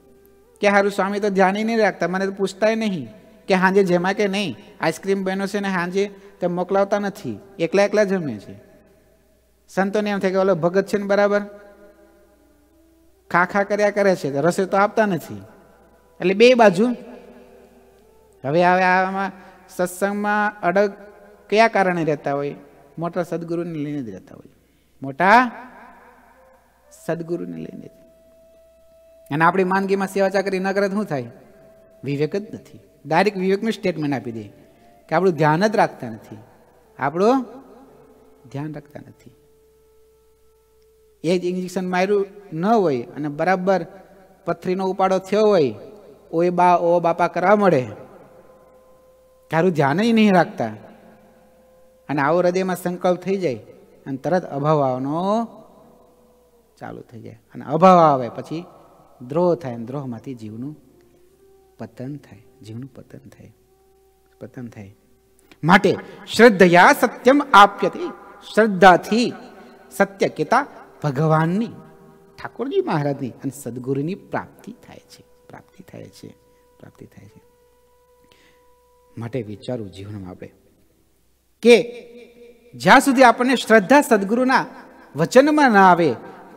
Speaker 1: કે સારું સ્વામી તો ધ્યાન નહીં રાખતા મને તો પૂછતાય નહીં કે હાંજે જેમાં કે નહીં આઈસ્ક્રીમ બન્યો છે ને હાંજે તે મોકલાવતા નથી એકલા એકલા જમે છે સંતોને એમ થાય કે ઓલો ભગત છે ને બરાબર ખા ખા કર્યા કરે છે રસોઈ તો આપતા નથી એટલે બે બાજુ હવે હવે આમાં સત્સંગમાં અડગ કયા કારણે રહેતા હોય મોટા સદગુરુને લઈને જ રહેતા હોય મોટા સદગુરુને લઈને જ અને આપણી માંદગીમાં સેવા ચાકરી ન કરે તો શું થાય વિવેક જ નથી ડાયરેક્ટ વિવેકનું સ્ટેટમેન્ટ આપી દે કે આપણું ધ્યાન જ રાખતા નથી આપણું ધ્યાન રાખતા નથી એ જ ઇન્જેક્શન માર્યું ન હોય અને બરાબર પથરીનો ઉપાડો થયો હોય ઓય બા ઓ બાપા કરવા મળે તારું ધ્યાન નહીં રાખતા અને આવો હૃદયમાં સંકલ્પ થઈ જાય અને તરત અભાવ આવવાનો ચાલુ થઈ જાય અને અભાવ આવે પછી દ્રોહ થાય અને દ્રોહમાંથી જીવનું પતન થાય જીવનું પતન થાય પતન થાય માટે શ્રદ્ધયા સત્યમ આપ્યતી શ્રદ્ધાથી સત્ય સત્યકિતા ભગવાનની ઠાકોરજી મહારાજની અને સદગુરુની પ્રાપ્તિ થાય છે પ્રાપ્તિ થાય છે પ્રાપ્તિ થાય છે માટે વિચારું જીવનમાં આપણે કે જ્યાં સુધી આપણને શ્રદ્ધા સદગુરુના વચનમાં ના આવે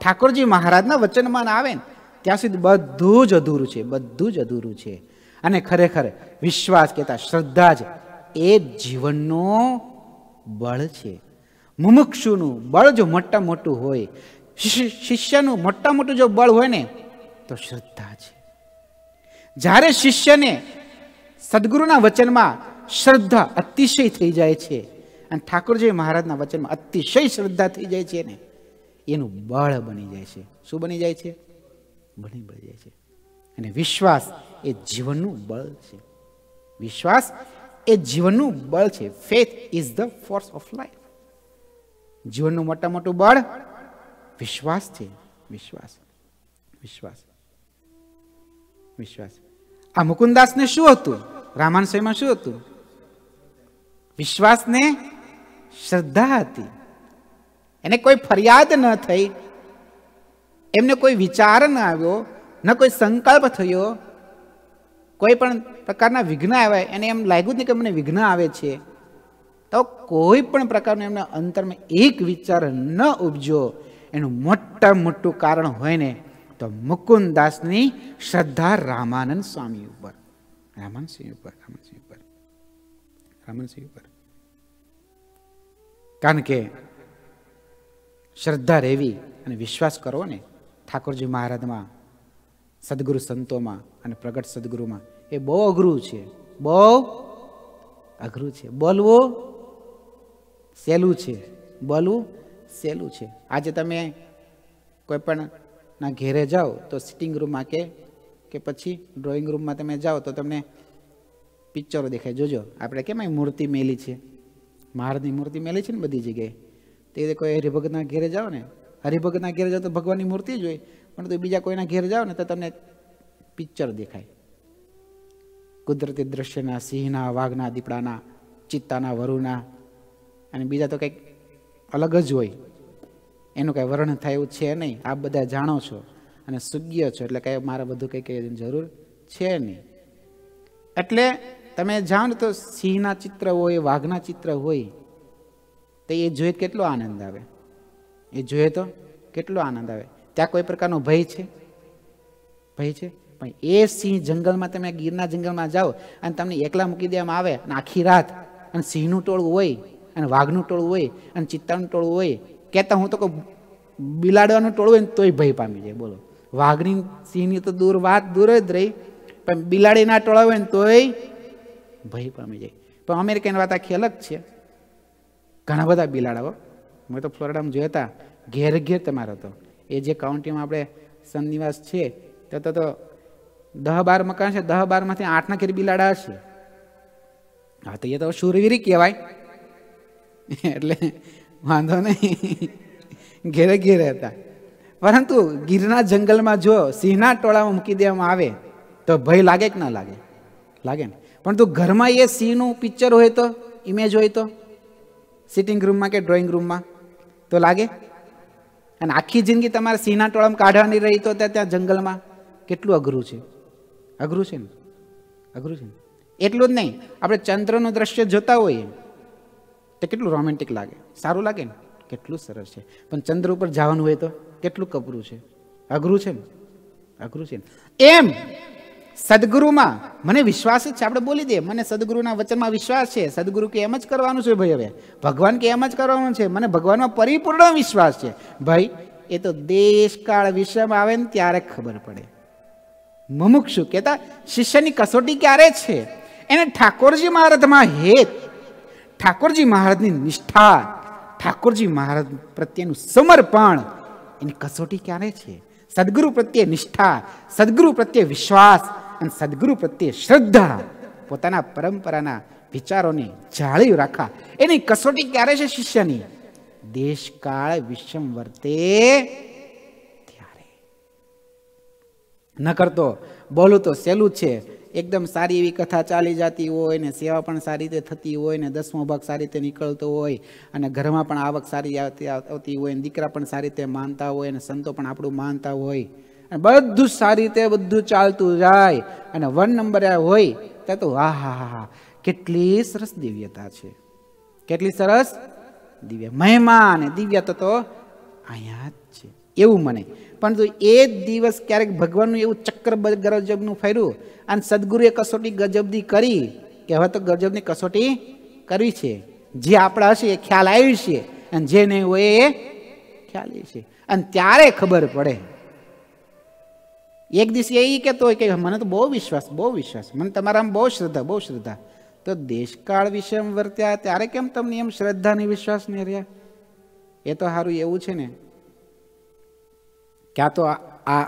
Speaker 1: ઠાકોરજી મહારાજના વચનમાં ના આવે ને ત્યાં સુધી બધું જ અધૂરું છે બધું જ અધૂરું છે અને ખરેખર વિશ્વાસ કહેતા શ્રદ્ધા જ એ જીવનનો બળ છે મુમુક્ષુનું બળ જો મોટા મોટું હોય શિષ્યનું મોટા મોટું જો બળ હોય ને તો શ્રદ્ધા છે જ્યારે શિષ્યને સદગુરુના વચનમાં શ્રદ્ધા અતિશય થઈ જાય છે અને ઠાકોરજી મહારાજના વચનમાં અતિશય શ્રદ્ધા થઈ જાય છે ને એનું બળ બની જાય છે શું બની જાય છે બની બની જાય છે અને વિશ્વાસ એ જીવનનું બળ છે વિશ્વાસ એ જીવનનું બળ છે faith is the force of life જીવનનું મોટા મોટું બળ વિશ્વાસ છે વિશ્વાસ વિશ્વાસ વિશ્વાસ આ મુકુંદાસને શું હતું રામાન સ્વયંમાં શું હતું વિશ્વાસને શ્રદ્ધા હતી એને કોઈ ફરિયાદ ન થઈ એમને કોઈ વિચાર ન આવ્યો ન કોઈ સંકલ્પ થયો કોઈ પણ પ્રકારના વિઘ્ન આવ્યા એને એમ લાગ્યું નહીં કે મને વિઘ્ન આવે છે તો કોઈ પણ પ્રકારનો એમના અંતરમાં એક વિચાર ન ઉપજો એનું મોટા મોટું કારણ હોય ને તો મુકુંદાસની શ્રદ્ધા રામાનંદ સ્વામી ઉપર રામાનંદ સિંહ ઉપર રામાનંદ સિંહ ઉપર રામાનંદ સિંહ ઉપર કારણ કે શ્રદ્ધા રહેવી અને વિશ્વાસ કરવો ને ઠાકોરજી મહારાજમાં સદગુરુ સંતોમાં અને પ્રગટ સદગુરુમાં એ બહુ અઘરું છે બહુ અઘરું છે બોલવું સહેલું છે બોલવું સહેલું છે આજે તમે કોઈ પણના ઘેરે જાઓ તો સિટિંગ રૂમમાં કે કે પછી ડ્રોઈંગ રૂમમાં તમે જાઓ તો તમને પિક્ચરો દેખાય જોજો આપણે કેમ મૂર્તિ મેલી છે મહારાજની મૂર્તિ મેલી છે ને બધી જગ્યાએ તે કોઈ હરિભગતના ઘેરે જાઓ ને હરિભગતના ઘેરે જાઓ તો ભગવાનની મૂર્તિ જ હોય પણ તો બીજા કોઈના ઘેર જાઓ ને તો તમને પિક્ચર દેખાય કુદરતી દ્રશ્યના સિંહના વાઘના દીપડાના ચિત્તાના વરુના અને બીજા તો કંઈક અલગ જ હોય એનું કાંઈ વર્ણન થાય એવું છે નહીં આ બધા જાણો છો અને સુજ્ઞ છો એટલે કંઈ મારે બધું કંઈ કંઈ જરૂર છે નહીં એટલે તમે જાણ તો સિંહના ચિત્ર હોય વાઘના ચિત્ર હોય તો એ જોઈએ કેટલો આનંદ આવે એ જોઈએ તો કેટલો આનંદ આવે ત્યાં કોઈ પ્રકારનો ભય છે ભય છે પણ એ સિંહ જંગલમાં તમે ગીરના જંગલમાં જાઓ અને તમને એકલા મૂકી દેવામાં આવે અને આખી રાત અને સિંહનું ટોળું હોય અને વાઘનું ટોળું હોય અને ચિત્તાનું ટોળું હોય કહેતા હું તો કહું બિલાડવાનું ટોળું હોય ને તોય ભય પામી જાય બોલો વાઘની સિંહની તો દૂર વાત દૂર જ રહી પણ બિલાડીના ટોળા હોય ને તોય ભય પામી જાય પણ અમેરિકાની વાત આખી અલગ છે ઘણા બધા બિલાડાઓ મેં તો ફ્લોરિડામાં જોયા હતા ઘેર ઘેર તમારો હતો એ જે કાઉન્ટીમાં આપણે સનનિવાસ છે તો તો દહ બાર મકાન છે દહ બારમાંથી આઠના ઘેર બિલાડા હશે હા તો એ તો શૂરવીરી કહેવાય એટલે વાંધો નહીં ઘેરે ઘેરે હતા પરંતુ ગીરના જંગલમાં જો સિંહના ટોળામાં મૂકી દેવામાં આવે તો ભય લાગે કે ના લાગે લાગે ને પણ તો ઘરમાં એ સિંહનું પિક્ચર હોય તો ઇમેજ હોય તો સિટિંગ રૂમમાં કે ડ્રોઈંગ રૂમમાં તો લાગે અને આખી જિંદગી તમારે સિંહના ટોળામાં કાઢવાની રહી તો ત્યાં ત્યાં જંગલમાં કેટલું અઘરું છે અઘરું છે ને અઘરું છે ને એટલું જ નહીં આપણે ચંદ્રનું દ્રશ્ય જોતા હોઈએ તો કેટલું રોમેન્ટિક લાગે સારું લાગે ને કેટલું સરસ છે પણ ચંદ્ર ઉપર જવાનું હોય તો કેટલું કપરું છે અઘરું છે ને અઘરું છે એમ સદગુરુમાં મને વિશ્વાસ જ છે આપણે બોલી દઈએ મને સદગુરુના વચનમાં વિશ્વાસ છે સદગુરુ કે એમ જ કરવાનું છે ભાઈ હવે ભગવાન કે એમ જ કરવાનું છે મને ભગવાનમાં પરિપૂર્ણ વિશ્વાસ છે ભાઈ એ તો દેશકાળ વિષયમાં આવે ને ત્યારે ખબર પડે મુમુક્ષુ કહેતા શિષ્યની કસોટી ક્યારે છે એને ઠાકોરજી મહારાજમાં હેત ઠાકોરજી મહારાજની નિષ્ઠા ઠાકોરજી મહારાજ પ્રત્યેનું સમર્પણ એની કસોટી ક્યારે છે સદગુરુ પ્રત્યે નિષ્ઠા સદગુરુ પ્રત્યે વિશ્વાસ અને સદગુરુ પ્રત્યે શ્રદ્ધા પોતાના પરંપરાના વિચારોને જાળવી રાખા એની કસોટી ક્યારે છે શિષ્યની દેશકાળ વિષમ વર્તે ત્યારે ન કરતો બોલું તો સહેલું છે એકદમ સારી એવી કથા ચાલી જતી હોય ને સેવા પણ સારી રીતે થતી હોય ને દસમો ભાગ સારી રીતે નીકળતો હોય અને ઘરમાં પણ આવક સારી આવતી હોય ને દીકરા પણ સારી રીતે માનતા હોય અને સંતો પણ આપણું માનતા હોય અને બધું સારી રીતે બધું ચાલતું જાય અને વન નંબરે હોય ત્યાં તો વાહ હા હા હા કેટલી સરસ દિવ્યતા છે કેટલી સરસ દિવ્ય મહેમા અને દિવ્યતા તો અહીંયા જ છે એવું મને પણ જો એ જ દિવસ ક્યારેક ભગવાનનું એવું ચક્ર ગજબનું ફેર્યું અને સદગુરુએ કસોટી ગજબની કરી કે હવે તો ગજબની કસોટી કરવી છે જે આપણા હશે એ ખ્યાલ આવ્યું છે અને જે નહીં હોય એ ખ્યાલ છે અને ત્યારે ખબર પડે એક દિવસ એ કહેતો હોય કે મને તો બહુ વિશ્વાસ બહુ વિશ્વાસ મને તમારામાં બહુ શ્રદ્ધા બહુ શ્રદ્ધા તો દેશકાળ વિશે વર્ત્યા ત્યારે કેમ તમને એમ શ્રદ્ધા ને વિશ્વાસ નહીં રહ્યા એ તો સારું એવું છે ને ક્યાં તો આ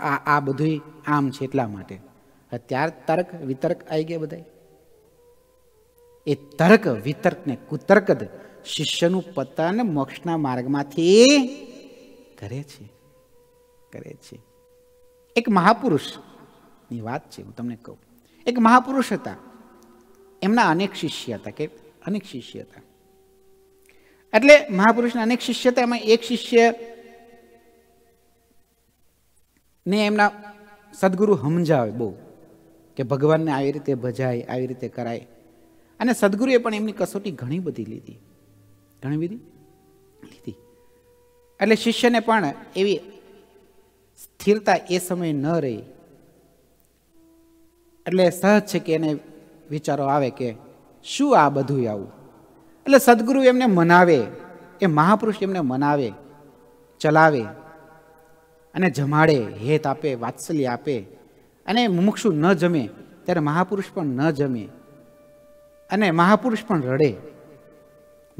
Speaker 1: આ આ બધું આમ છે એટલા માટે અત્યારે તર્ક વિતર્ક આવી ગયા બધા એ તર્ક વિતર્કને કુતર્ક જ શિષ્યનું પતન મોક્ષના માર્ગમાંથી કરે છે કરે છે એક મહાપુરુષની વાત છે હું તમને કહું એક મહાપુરુષ હતા એમના અનેક શિષ્ય હતા કે અનેક શિષ્ય હતા એટલે મહાપુરુષના અનેક શિષ્ય હતા એમાં એક શિષ્ય ને એમના સદગુરુ સમજાવે બહુ કે ભગવાનને આવી રીતે ભજાય આવી રીતે કરાય અને સદગુરુએ પણ એમની કસોટી ઘણી બધી લીધી ઘણી બધી લીધી એટલે શિષ્યને પણ એવી સ્થિરતા એ સમય ન રહી એટલે સહજ છે કે એને વિચારો આવે કે શું આ બધું આવું એટલે સદગુરુ એમને મનાવે એ મહાપુરુષ એમને મનાવે ચલાવે અને જમાડે હેત આપે વાત્સલ્ય આપે અને મુમુક્ષુ ન જમે ત્યારે મહાપુરુષ પણ ન જમે અને મહાપુરુષ પણ રડે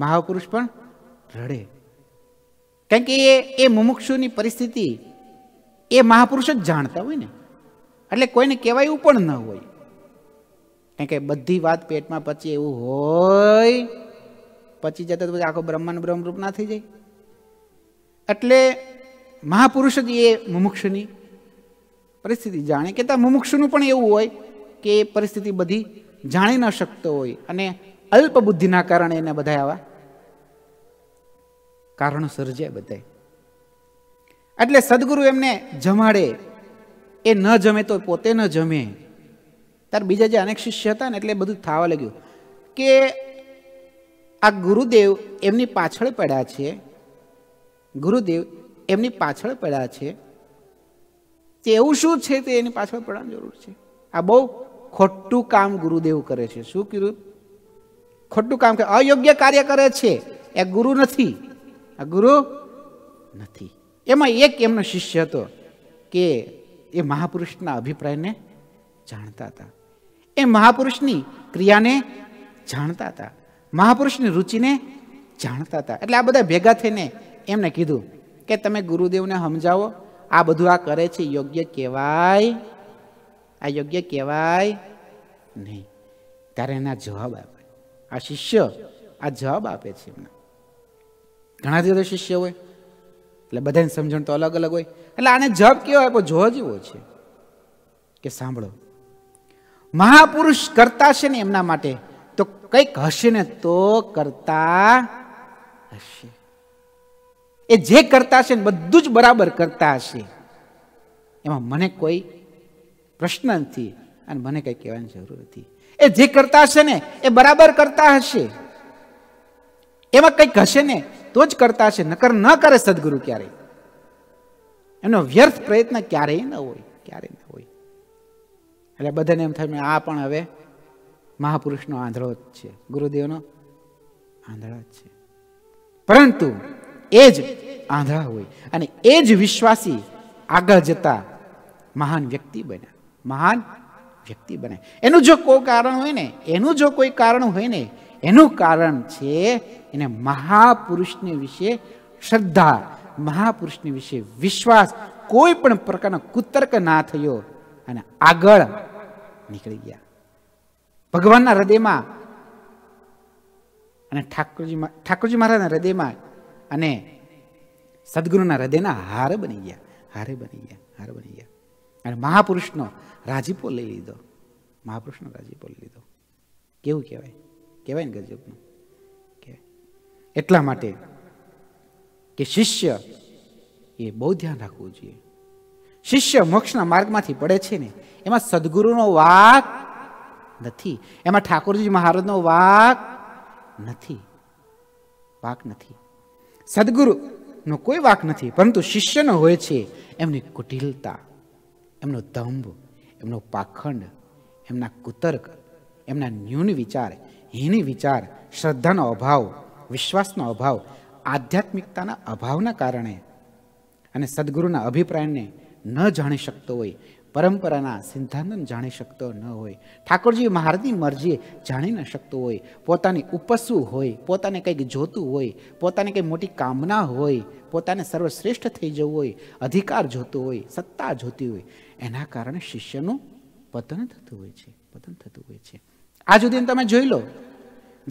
Speaker 1: મહાપુરુષ પણ રડે કારણ કે એ એ મુમુક્ષુની પરિસ્થિતિ એ મહાપુરુષ જ જાણતા હોય ને એટલે કોઈને કહેવાયું પણ ન હોય કારણ કે બધી વાત પેટમાં પછી એવું હોય પચી જતા તો આખો બ્રહ્માંડ બ્રહ્મરૂપ ના થઈ જાય એટલે મહાપુરુષ જ એ મુમુક્ષની પરિસ્થિતિ જાણે કે ત્યાં મુમુક્ષનું પણ એવું હોય કે એ પરિસ્થિતિ બધી જાણી ન શકતો હોય અને અલ્પ બુદ્ધિના કારણે એને બધા આવા કારણો સર્જ્યા બધાય એટલે સદગુરુ એમને જમાડે એ ન જમે તો પોતે ન જમે ત્યારે બીજા જે અનેક શિષ્ય હતા ને એટલે બધું થવા લાગ્યું કે આ ગુરુદેવ એમની પાછળ પડ્યા છે ગુરુદેવ એમની પાછળ પડ્યા છે તેવું શું છે તે એની પાછળ પડવાની જરૂર છે આ બહુ ખોટું કામ ગુરુદેવ કરે છે શું કીધું ખોટું કામ કે અયોગ્ય કાર્ય કરે છે એ ગુરુ નથી આ ગુરુ નથી એમાં એક એમનો શિષ્ય હતો કે એ મહાપુરુષના અભિપ્રાયને જાણતા હતા એ મહાપુરુષની ક્રિયાને જાણતા હતા મહાપુરુષની રુચિને જાણતા હતા એટલે આ બધા ભેગા થઈને એમને કીધું કે તમે ગુરુદેવને સમજાવો આ બધું આ કરે છે યોગ્ય કહેવાય આ યોગ્ય કહેવાય નહીં ત્યારે એના જવાબ આપે આ શિષ્ય આ જવાબ આપે છે એમના ઘણા બધા શિષ્ય હોય એટલે બધાની સમજણ તો અલગ અલગ હોય એટલે આને જપ કેવો આપ્યો જો જેવો છે કે સાંભળો મહાપુરુષ કરતા છે ને એમના માટે તો કંઈક હશે ને તો કરતા હશે એ જે કરતા હશે ને બધું જ બરાબર કરતા હશે એમાં મને કોઈ પ્રશ્ન નથી અને મને કંઈ કહેવાની જરૂર નથી એ જે કરતા હશે ને એ બરાબર કરતા હશે એમાં કંઈક હશે ને તો જ કરતા હશે નકર ન કરે સદગુરુ ક્યારેય એનો વ્યર્થ પ્રયત્ન ક્યારેય ન હોય ક્યારેય ન હોય એટલે બધાને એમ થાય આ પણ હવે મહાપુરુષનો આંધળો જ છે ગુરુદેવનો આંધળો જ છે પરંતુ એ જ આંધળા હોય અને એ જ વિશ્વાસી આગળ જતા મહાન વ્યક્તિ બન્યા મહાન વ્યક્તિ બને એનું જો કોઈ કારણ હોય ને એનું જો કોઈ કારણ હોય ને એનું કારણ છે એને મહાપુરુષને વિશે શ્રદ્ધા મહાપુરુષને વિશે વિશ્વાસ કોઈ પણ પ્રકારનો કુતર્ક ના થયો અને આગળ નીકળી ગયા ભગવાનના હૃદયમાં અને ઠાકોરજી ઠાકોરજી મહારાજના હૃદયમાં અને સદગુરુના હૃદયના હાર બની ગયા હારે બની ગયા હાર બની ગયા અને મહાપુરુષનો રાજીપો લઈ લીધો મહાપુરુષનો રાજીપો લઈ લીધો કેવું કહેવાય કહેવાય ને ગજબનું કહેવાય એટલા માટે કે શિષ્ય એ બહુ ધ્યાન રાખવું જોઈએ શિષ્ય મોક્ષના માર્ગમાંથી પડે છે ને એમાં સદગુરુનો વાક નથી એમાં ઠાકોરજી મહારાજનો વાક નથી વાક નથી સદગુરુનો કોઈ વાક નથી પરંતુ શિષ્યનો હોય છે એમની કુટિલતા એમનો દંભ એમનો પાખંડ એમના કુતર્ક એમના ન્યૂન વિચાર હીણી વિચાર શ્રદ્ધાનો અભાવ વિશ્વાસનો અભાવ આધ્યાત્મિકતાના અભાવના કારણે અને સદગુરુના અભિપ્રાયને ન જાણી શકતો હોય પરંપરાના સિદ્ધાંતને જાણી શકતો ન હોય ઠાકોરજી મહારાજની મરજીએ જાણી ન શકતો હોય પોતાની ઉપસવું હોય પોતાને કંઈક જોતું હોય પોતાને કંઈ મોટી કામના હોય પોતાને સર્વશ્રેષ્ઠ થઈ જવું હોય અધિકાર જોતો હોય સત્તા જોતી હોય એના કારણે શિષ્યનું પતન થતું હોય છે પતન થતું હોય છે આ સુધી તમે જોઈ લો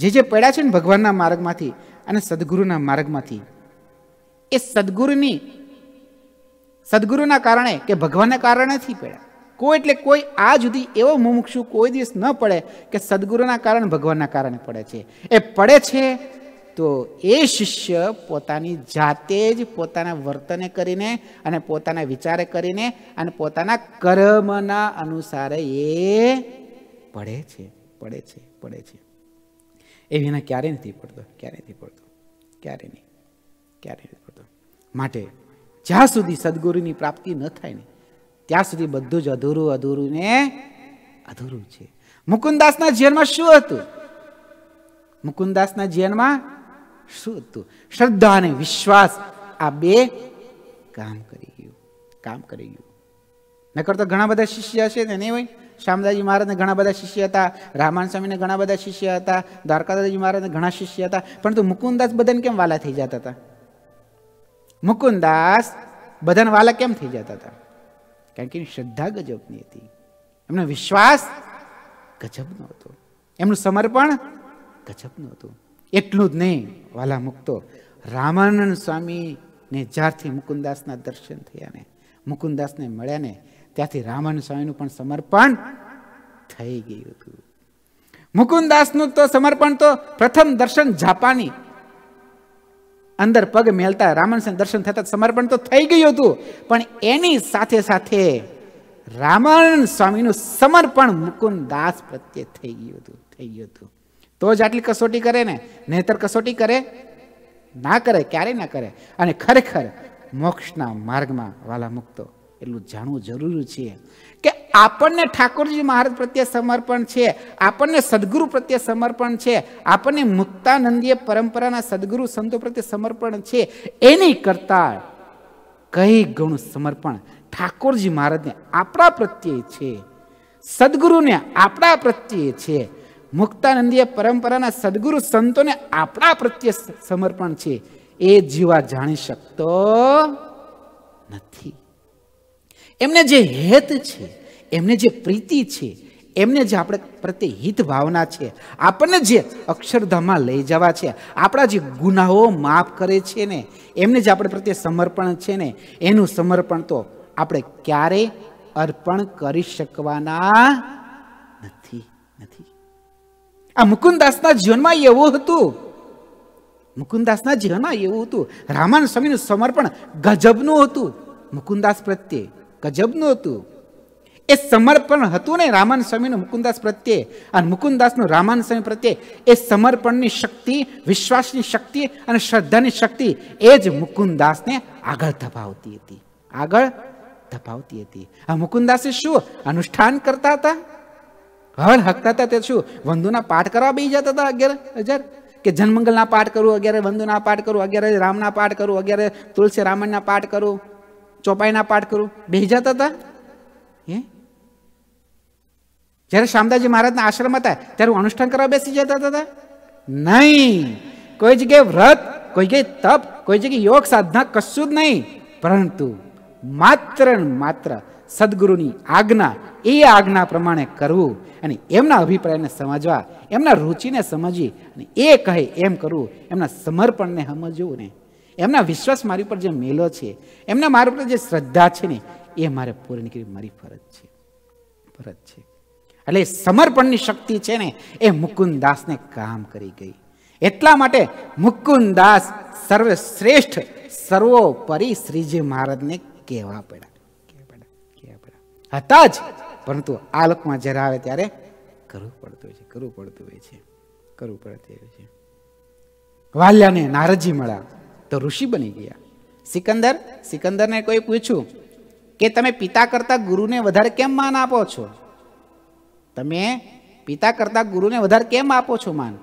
Speaker 1: જે જે પડ્યા છે ને ભગવાનના માર્ગમાંથી અને સદગુરુના માર્ગમાંથી એ સદગુરુની સદગુરુના કારણે કે ભગવાનના કારણેથી પડ્યા કોઈ એટલે કોઈ આ જુદી એવો મુમુક્ષુ કોઈ દિવસ ન પડે કે સદગુરુના કારણે ભગવાનના કારણે પડે છે એ પડે છે તો એ શિષ્ય પોતાની જાતે જ પોતાના વર્તને કરીને અને પોતાના વિચારે કરીને અને પોતાના કર્મના અનુસારે એ પડે છે પડે છે પડે છે એ વિના ક્યારેય નથી પડતો ક્યારેય નથી પડતો ક્યારે નહીં ક્યારે નથી પડતો માટે જ્યાં સુધી સદગુરુની પ્રાપ્તિ ન થાય ને ત્યાં સુધી બધું જ અધૂરું અધૂરું ને અધૂરું છે મુકુંદાસના જીવનમાં શું હતું મુકુંદાસના જીવનમાં શું હતું શ્રદ્ધા અને વિશ્વાસ આ બે કામ કરી ગયું કામ કરી ગયું નકર તો ઘણા બધા શિષ્ય હશે ને નહીં હોય શામદાજી મહારાજને ઘણા બધા શિષ્ય હતા રામાયણ સ્વામીને ઘણા બધા શિષ્ય હતા દ્વારકાદાજી મહારાજને ઘણા શિષ્ય હતા પરંતુ મુકુંદાસ બધાને કેમ વાલા થઈ જતા હતા મુકુંદાસ બધાને વાલા કેમ થઈ જતા હતા કારણ કે શ્રદ્ધા ગજબની હતી એમનો વિશ્વાસ ગજબનો હતો એમનું સમર્પણ ગજબનું હતું એટલું જ નહીં વાલા મુક્તો રામાનંદ સ્વામીને જ્યારથી મુકુંદાસના દર્શન થયા ને મુકુંદાસને મળ્યા ને ત્યાંથી રામાયણ સ્વામીનું પણ સમર્પણ થઈ ગયું હતું મુકુંદાસનું તો સમર્પણ તો પ્રથમ દર્શન જાપાની અંદર પગ મેલતા રામનસન દર્શન થતા સમર્પણ તો થઈ ગયું હતું પણ એની સાથે સાથે રામાયણ સ્વામીનું સમર્પણ મુકુંદાસ પ્રત્યે થઈ ગયું હતું થઈ ગયું હતું તો જ આટલી કસોટી કરે ને નહીતર કસોટી કરે ના કરે ક્યારેય ના કરે અને ખરેખર મોક્ષના માર્ગમાં વાલા મુક્તો એટલું જાણવું જરૂરી છે કે આપણને ઠાકોરજી મહારાજ પ્રત્યે સમર્પણ છે આપણને સદગુરુ પ્રત્યે સમર્પણ છે આપણને મુક્તાનંદીય પરંપરાના સદગુરુ સંતો પ્રત્યે સમર્પણ છે એની કરતા કઈ ગણું સમર્પણ ઠાકોરજી મહારાજને આપણા પ્રત્યે છે સદગુરુને આપણા પ્રત્યે છે મુક્તાનંદીય પરંપરાના સદગુરુ સંતોને આપણા પ્રત્યે સમર્પણ છે એ જીવા જાણી શકતો નથી એમને જે હેત છે એમને જે પ્રીતિ છે એમને જે આપણે પ્રત્યે હિત ભાવના છે આપણને જે અક્ષરધામમાં લઈ જવા છે આપણા જે ગુનાઓ માફ કરે છે ને એમને જે આપણે પ્રત્યે સમર્પણ છે ને એનું સમર્પણ તો આપણે ક્યારે અર્પણ કરી શકવાના નથી નથી આ મુકુંદાસના જીવનમાં એવું હતું મુકુંદાસના જીવનમાં એવું હતું રામાન સ્વામીનું સમર્પણ ગજબનું હતું મુકુંદાસ પ્રત્યે ગજબનું હતું એ સમર્પણ હતું ને રામાન સ્વામીનું મુકુંદાસ પ્રત્યે અને મુકુંદાસનું રામાન સ્વામી પ્રત્યે એ સમર્પણની શક્તિ વિશ્વાસની શક્તિ અને શ્રદ્ધાની શક્તિ એ જ મુકુંદાસને આગળ ધપાવતી હતી આગળ ધપાવતી હતી આ મુકુંદાસે શું અનુષ્ઠાન કરતા હતા હળ હકતા હતા તે શું વંદુના પાઠ કરવા બેસી જતા હતા અગિયાર હજાર કે જનમંગલના પાઠ કરું અગિયારે વંદુના પાઠ કરું અગિયારે રામના પાઠ કરું અગિયારે તુલસી રામાયણના પાઠ કરું ચોપાઈના પાઠ કરું બેહી જતા હતા હે જ્યારે શામદાજી મહારાજના આશ્રમ હતા ત્યારે અનુષ્ઠાન કરવા બેસી જતા હતા નહીં કોઈ જગ્યાએ વ્રત કોઈ જગ્યાએ તપ કોઈ જગ્યાએ યોગ સાધના કશું જ નહીં પરંતુ માત્ર માત્ર સદગુરુની આજ્ઞા એ આજ્ઞા પ્રમાણે કરવું અને એમના અભિપ્રાયને સમજવા એમના રુચિને સમજી અને એ કહે એમ કરવું એમના સમર્પણને સમજવું ને એમના વિશ્વાસ મારી ઉપર જે મેલો છે એમના મારા ઉપર જે શ્રદ્ધા છે ને એ મારે પૂરી કરવી મારી ફરજ છે ફરજ છે એટલે સમર્પણની શક્તિ છે ને એ મુકુંદાસને કામ કરી ગઈ એટલા માટે મુકુંદાસ સર્વશ્રેષ્ઠ સર્વોપરી શ્રીજી મહારાજને કહેવા પડ્યા કહેવા પડ્યા હતા જ પરંતુ આ લોકમાં જ્યારે આવે ત્યારે કરવું પડતું હોય છે કરવું પડતું હોય છે કરવું પડતું હોય છે વાલ્યાને નારજી મળ્યા તો ઋષિ બની ગયા સિકંદર સિકંદરને કોઈ પૂછ્યું કે તમે પિતા કરતા ગુરુને વધારે કેમ માન આપો છો તમે પિતા કરતા ગુરુને વધારે કેમ આપો છો માન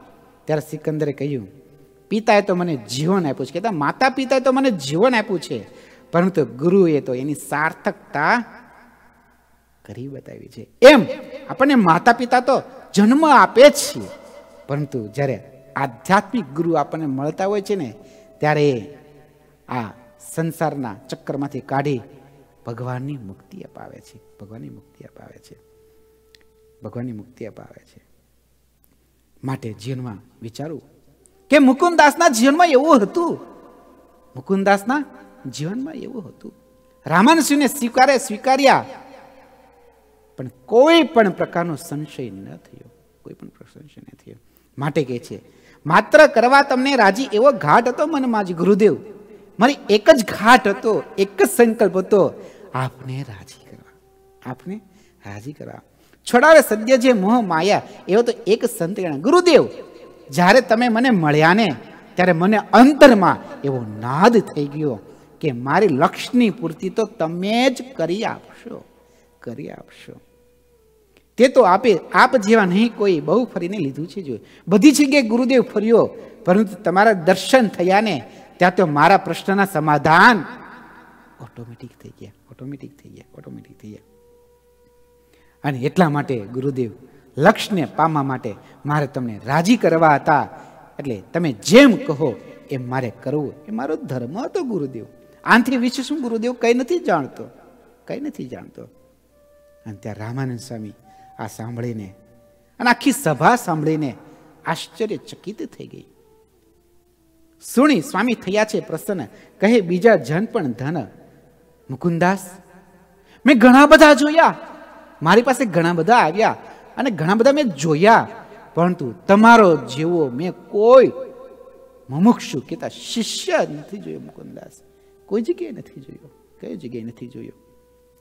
Speaker 1: ત્યારે સિકંદરે કહ્યું પિતાએ તો મને જીવન આપ્યું છે કહેતા માતા પિતાએ તો મને જીવન આપ્યું છે પરંતુ ગુરુએ તો એની સાર્થકતા કરી બતાવી છે એમ આપણને માતા પિતા તો જન્મ આપે જ છે પરંતુ જ્યારે આધ્યાત્મિક ગુરુ આપણને મળતા હોય છે ને ત્યારે આ સંસારના ચક્કરમાંથી કાઢી ભગવાનની મુક્તિ અપાવે છે ભગવાનની મુક્તિ અપાવે છે ભગવાનની મુક્તિ અપાવે છે માટે જીવનમાં વિચારવું કે મુકુંદાસના જીવનમાં એવું હતું મુકુંદાસના જીવનમાં એવું હતું રામાનસિંહને સ્વીકારે સ્વીકાર્યા પણ કોઈ પણ પ્રકારનો સંશય ન થયો કોઈ પણ સંશય ન થયો માટે કહે છે માત્ર કરવા તમને રાજી એવો ઘાટ હતો મનમાં જ ગુરુદેવ મને એક જ ઘાટ હતો એક જ સંકલ્પ હતો આપને રાજી કરવા આપને રાજી કરવા છોડાવે સદ્ય જે મોહ માયા એવો તો એક સંત ગુરુદેવ જ્યારે તમે મને મળ્યા ને ત્યારે મને અંતરમાં એવો નાદ થઈ ગયો કે મારી લક્ષ્યની પૂર્તિ તો તમે જ કરી આપશો કરી આપશો તે તો આપે આપ જેવા નહીં કોઈ બહુ ફરીને લીધું છે જોયું બધી જગ્યાએ ગુરુદેવ ફર્યો પરંતુ તમારા દર્શન થયા ને ત્યાં તો મારા પ્રશ્નના સમાધાન ઓટોમેટિક થઈ ગયા ઓટોમેટિક થઈ ગયા ઓટોમેટિક થઈ ગયા અને એટલા માટે ગુરુદેવ લક્ષ્યને પામવા માટે મારે તમને રાજી કરવા હતા એટલે તમે જેમ કહો એમ મારે કરવું એ મારો ધર્મ હતો ગુરુદેવ આનાથી વિશે શું ગુરુદેવ કંઈ નથી જાણતો કંઈ નથી જાણતો અને ત્યાં રામાનંદ સ્વામી આ સાંભળીને અને આખી સભા સાંભળીને આશ્ચર્યચકિત થઈ ગઈ સુણી સ્વામી થયા છે પ્રસન્ન કહે બીજા જન પણ ધન મુકુંદાસ મેં ઘણા બધા જોયા મારી પાસે ઘણા બધા આવ્યા અને ઘણા બધા મેં જોયા પરંતુ તમારો જેવો મેં કોઈ મુમુક્ષુ કહેતા શિષ્ય નથી જોયો મુકુંદાસ કોઈ જગ્યાએ નથી જોયો કઈ જગ્યાએ નથી જોયો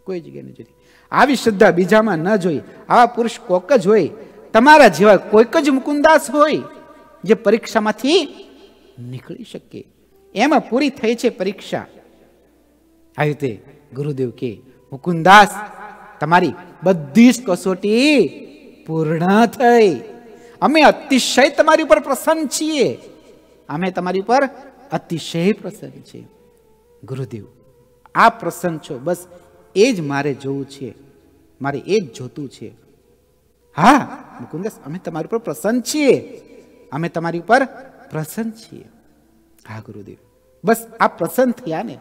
Speaker 1: કોઈ જગ્યાએ નથી જોયો આવી શ્રદ્ધા બીજામાં ન જોઈ આવા પુરુષ કોક જ હોય તમારા જેવા કોઈક જ મુકુંદાસ હોય જે પરીક્ષામાંથી નીકળી શકે એમાં પૂરી થઈ છે પરીક્ષા આવી રીતે ગુરુદેવ કે મુકુંદાસ તમારી બધી જ કસોટી પૂર્ણ થઈ અમે અતિશય તમારી ઉપર પ્રસન્ન છીએ અમે તમારી ઉપર અતિશય પ્રસન્ન છીએ ગુરુદેવ આ પ્રસન્ન છો બસ એ જ મારે જોવું છે મારે એ જ જોતું છે હા મુકુંદાસ અમે તમારી ઉપર પ્રસન્ન છીએ અમે તમારી ઉપર પ્રસન્ન છીએ હા ગુરુદેવ બસ આ પ્રસન્ન થયા ને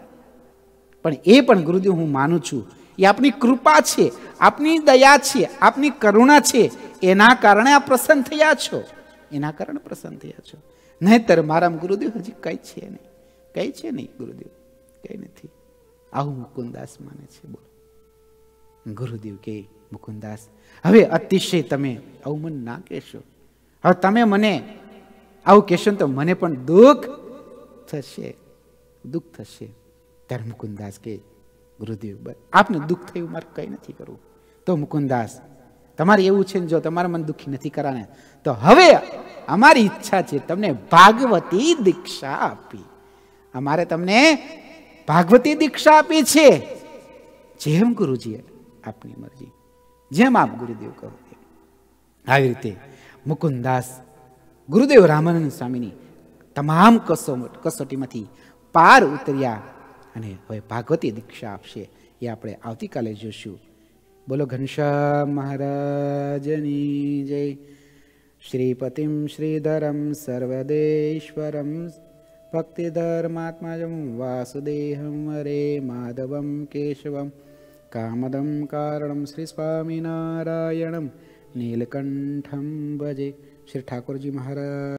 Speaker 1: પણ એ પણ ગુરુદેવ હું માનું છું એ આપની કૃપા છે આપની દયા છે આપની કરુણા છે એના કારણે આ પ્રસન્ન થયા છો એના કારણે પ્રસન્ન થયા છો નહીતર મારા ગુરુદેવ હજી કંઈ છે નહીં કંઈ છે નહીં ગુરુદેવ કંઈ નથી આવું મુકુંદાસ માને છે બોલો ગુરુદેવ કે મુકુંદાસ હવે અતિશય તમે આવું મને ના કહેશો હવે તમે મને આવું કહેશો ને તો મને પણ દુઃખ થશે દુઃખ થશે ત્યારે મુકુંદાસ કે ગુરુદેવ આપને દુઃખ થયું મારે કંઈ નથી કરવું તો મુકુંદાસ તમારે એવું છે ને જો તમારા મન દુઃખી નથી કરાને તો હવે અમારી ઈચ્છા છે તમને ભાગવતી દીક્ષા આપી અમારે તમને ભાગવતી દીક્ષા આપી છે જેમ ગુરુજીએ આપની મરજી જેમ આપ ગુરુદેવ કહો આવી રીતે મુકુંદાસ ગુરુદેવ રામાનંદ સ્વામીની તમામ કસો કસોટીમાંથી પાર ઉતર્યા અને હવે ભાગવતી દીક્ષા આપશે એ આપણે આવતીકાલે જોશું બોલો ઘનશ્યામ મહારાજની જય શ્રીપતિમ શ્રીધરમ સર્વદેશ્વરમ भक्तिधर्मात्मायं वासुदेहं हरे माधवं केशवं कामदं कारणं श्रीस्वामिनारायणं नीलकण्ठं भजे श्रीठाकुरजी महाराज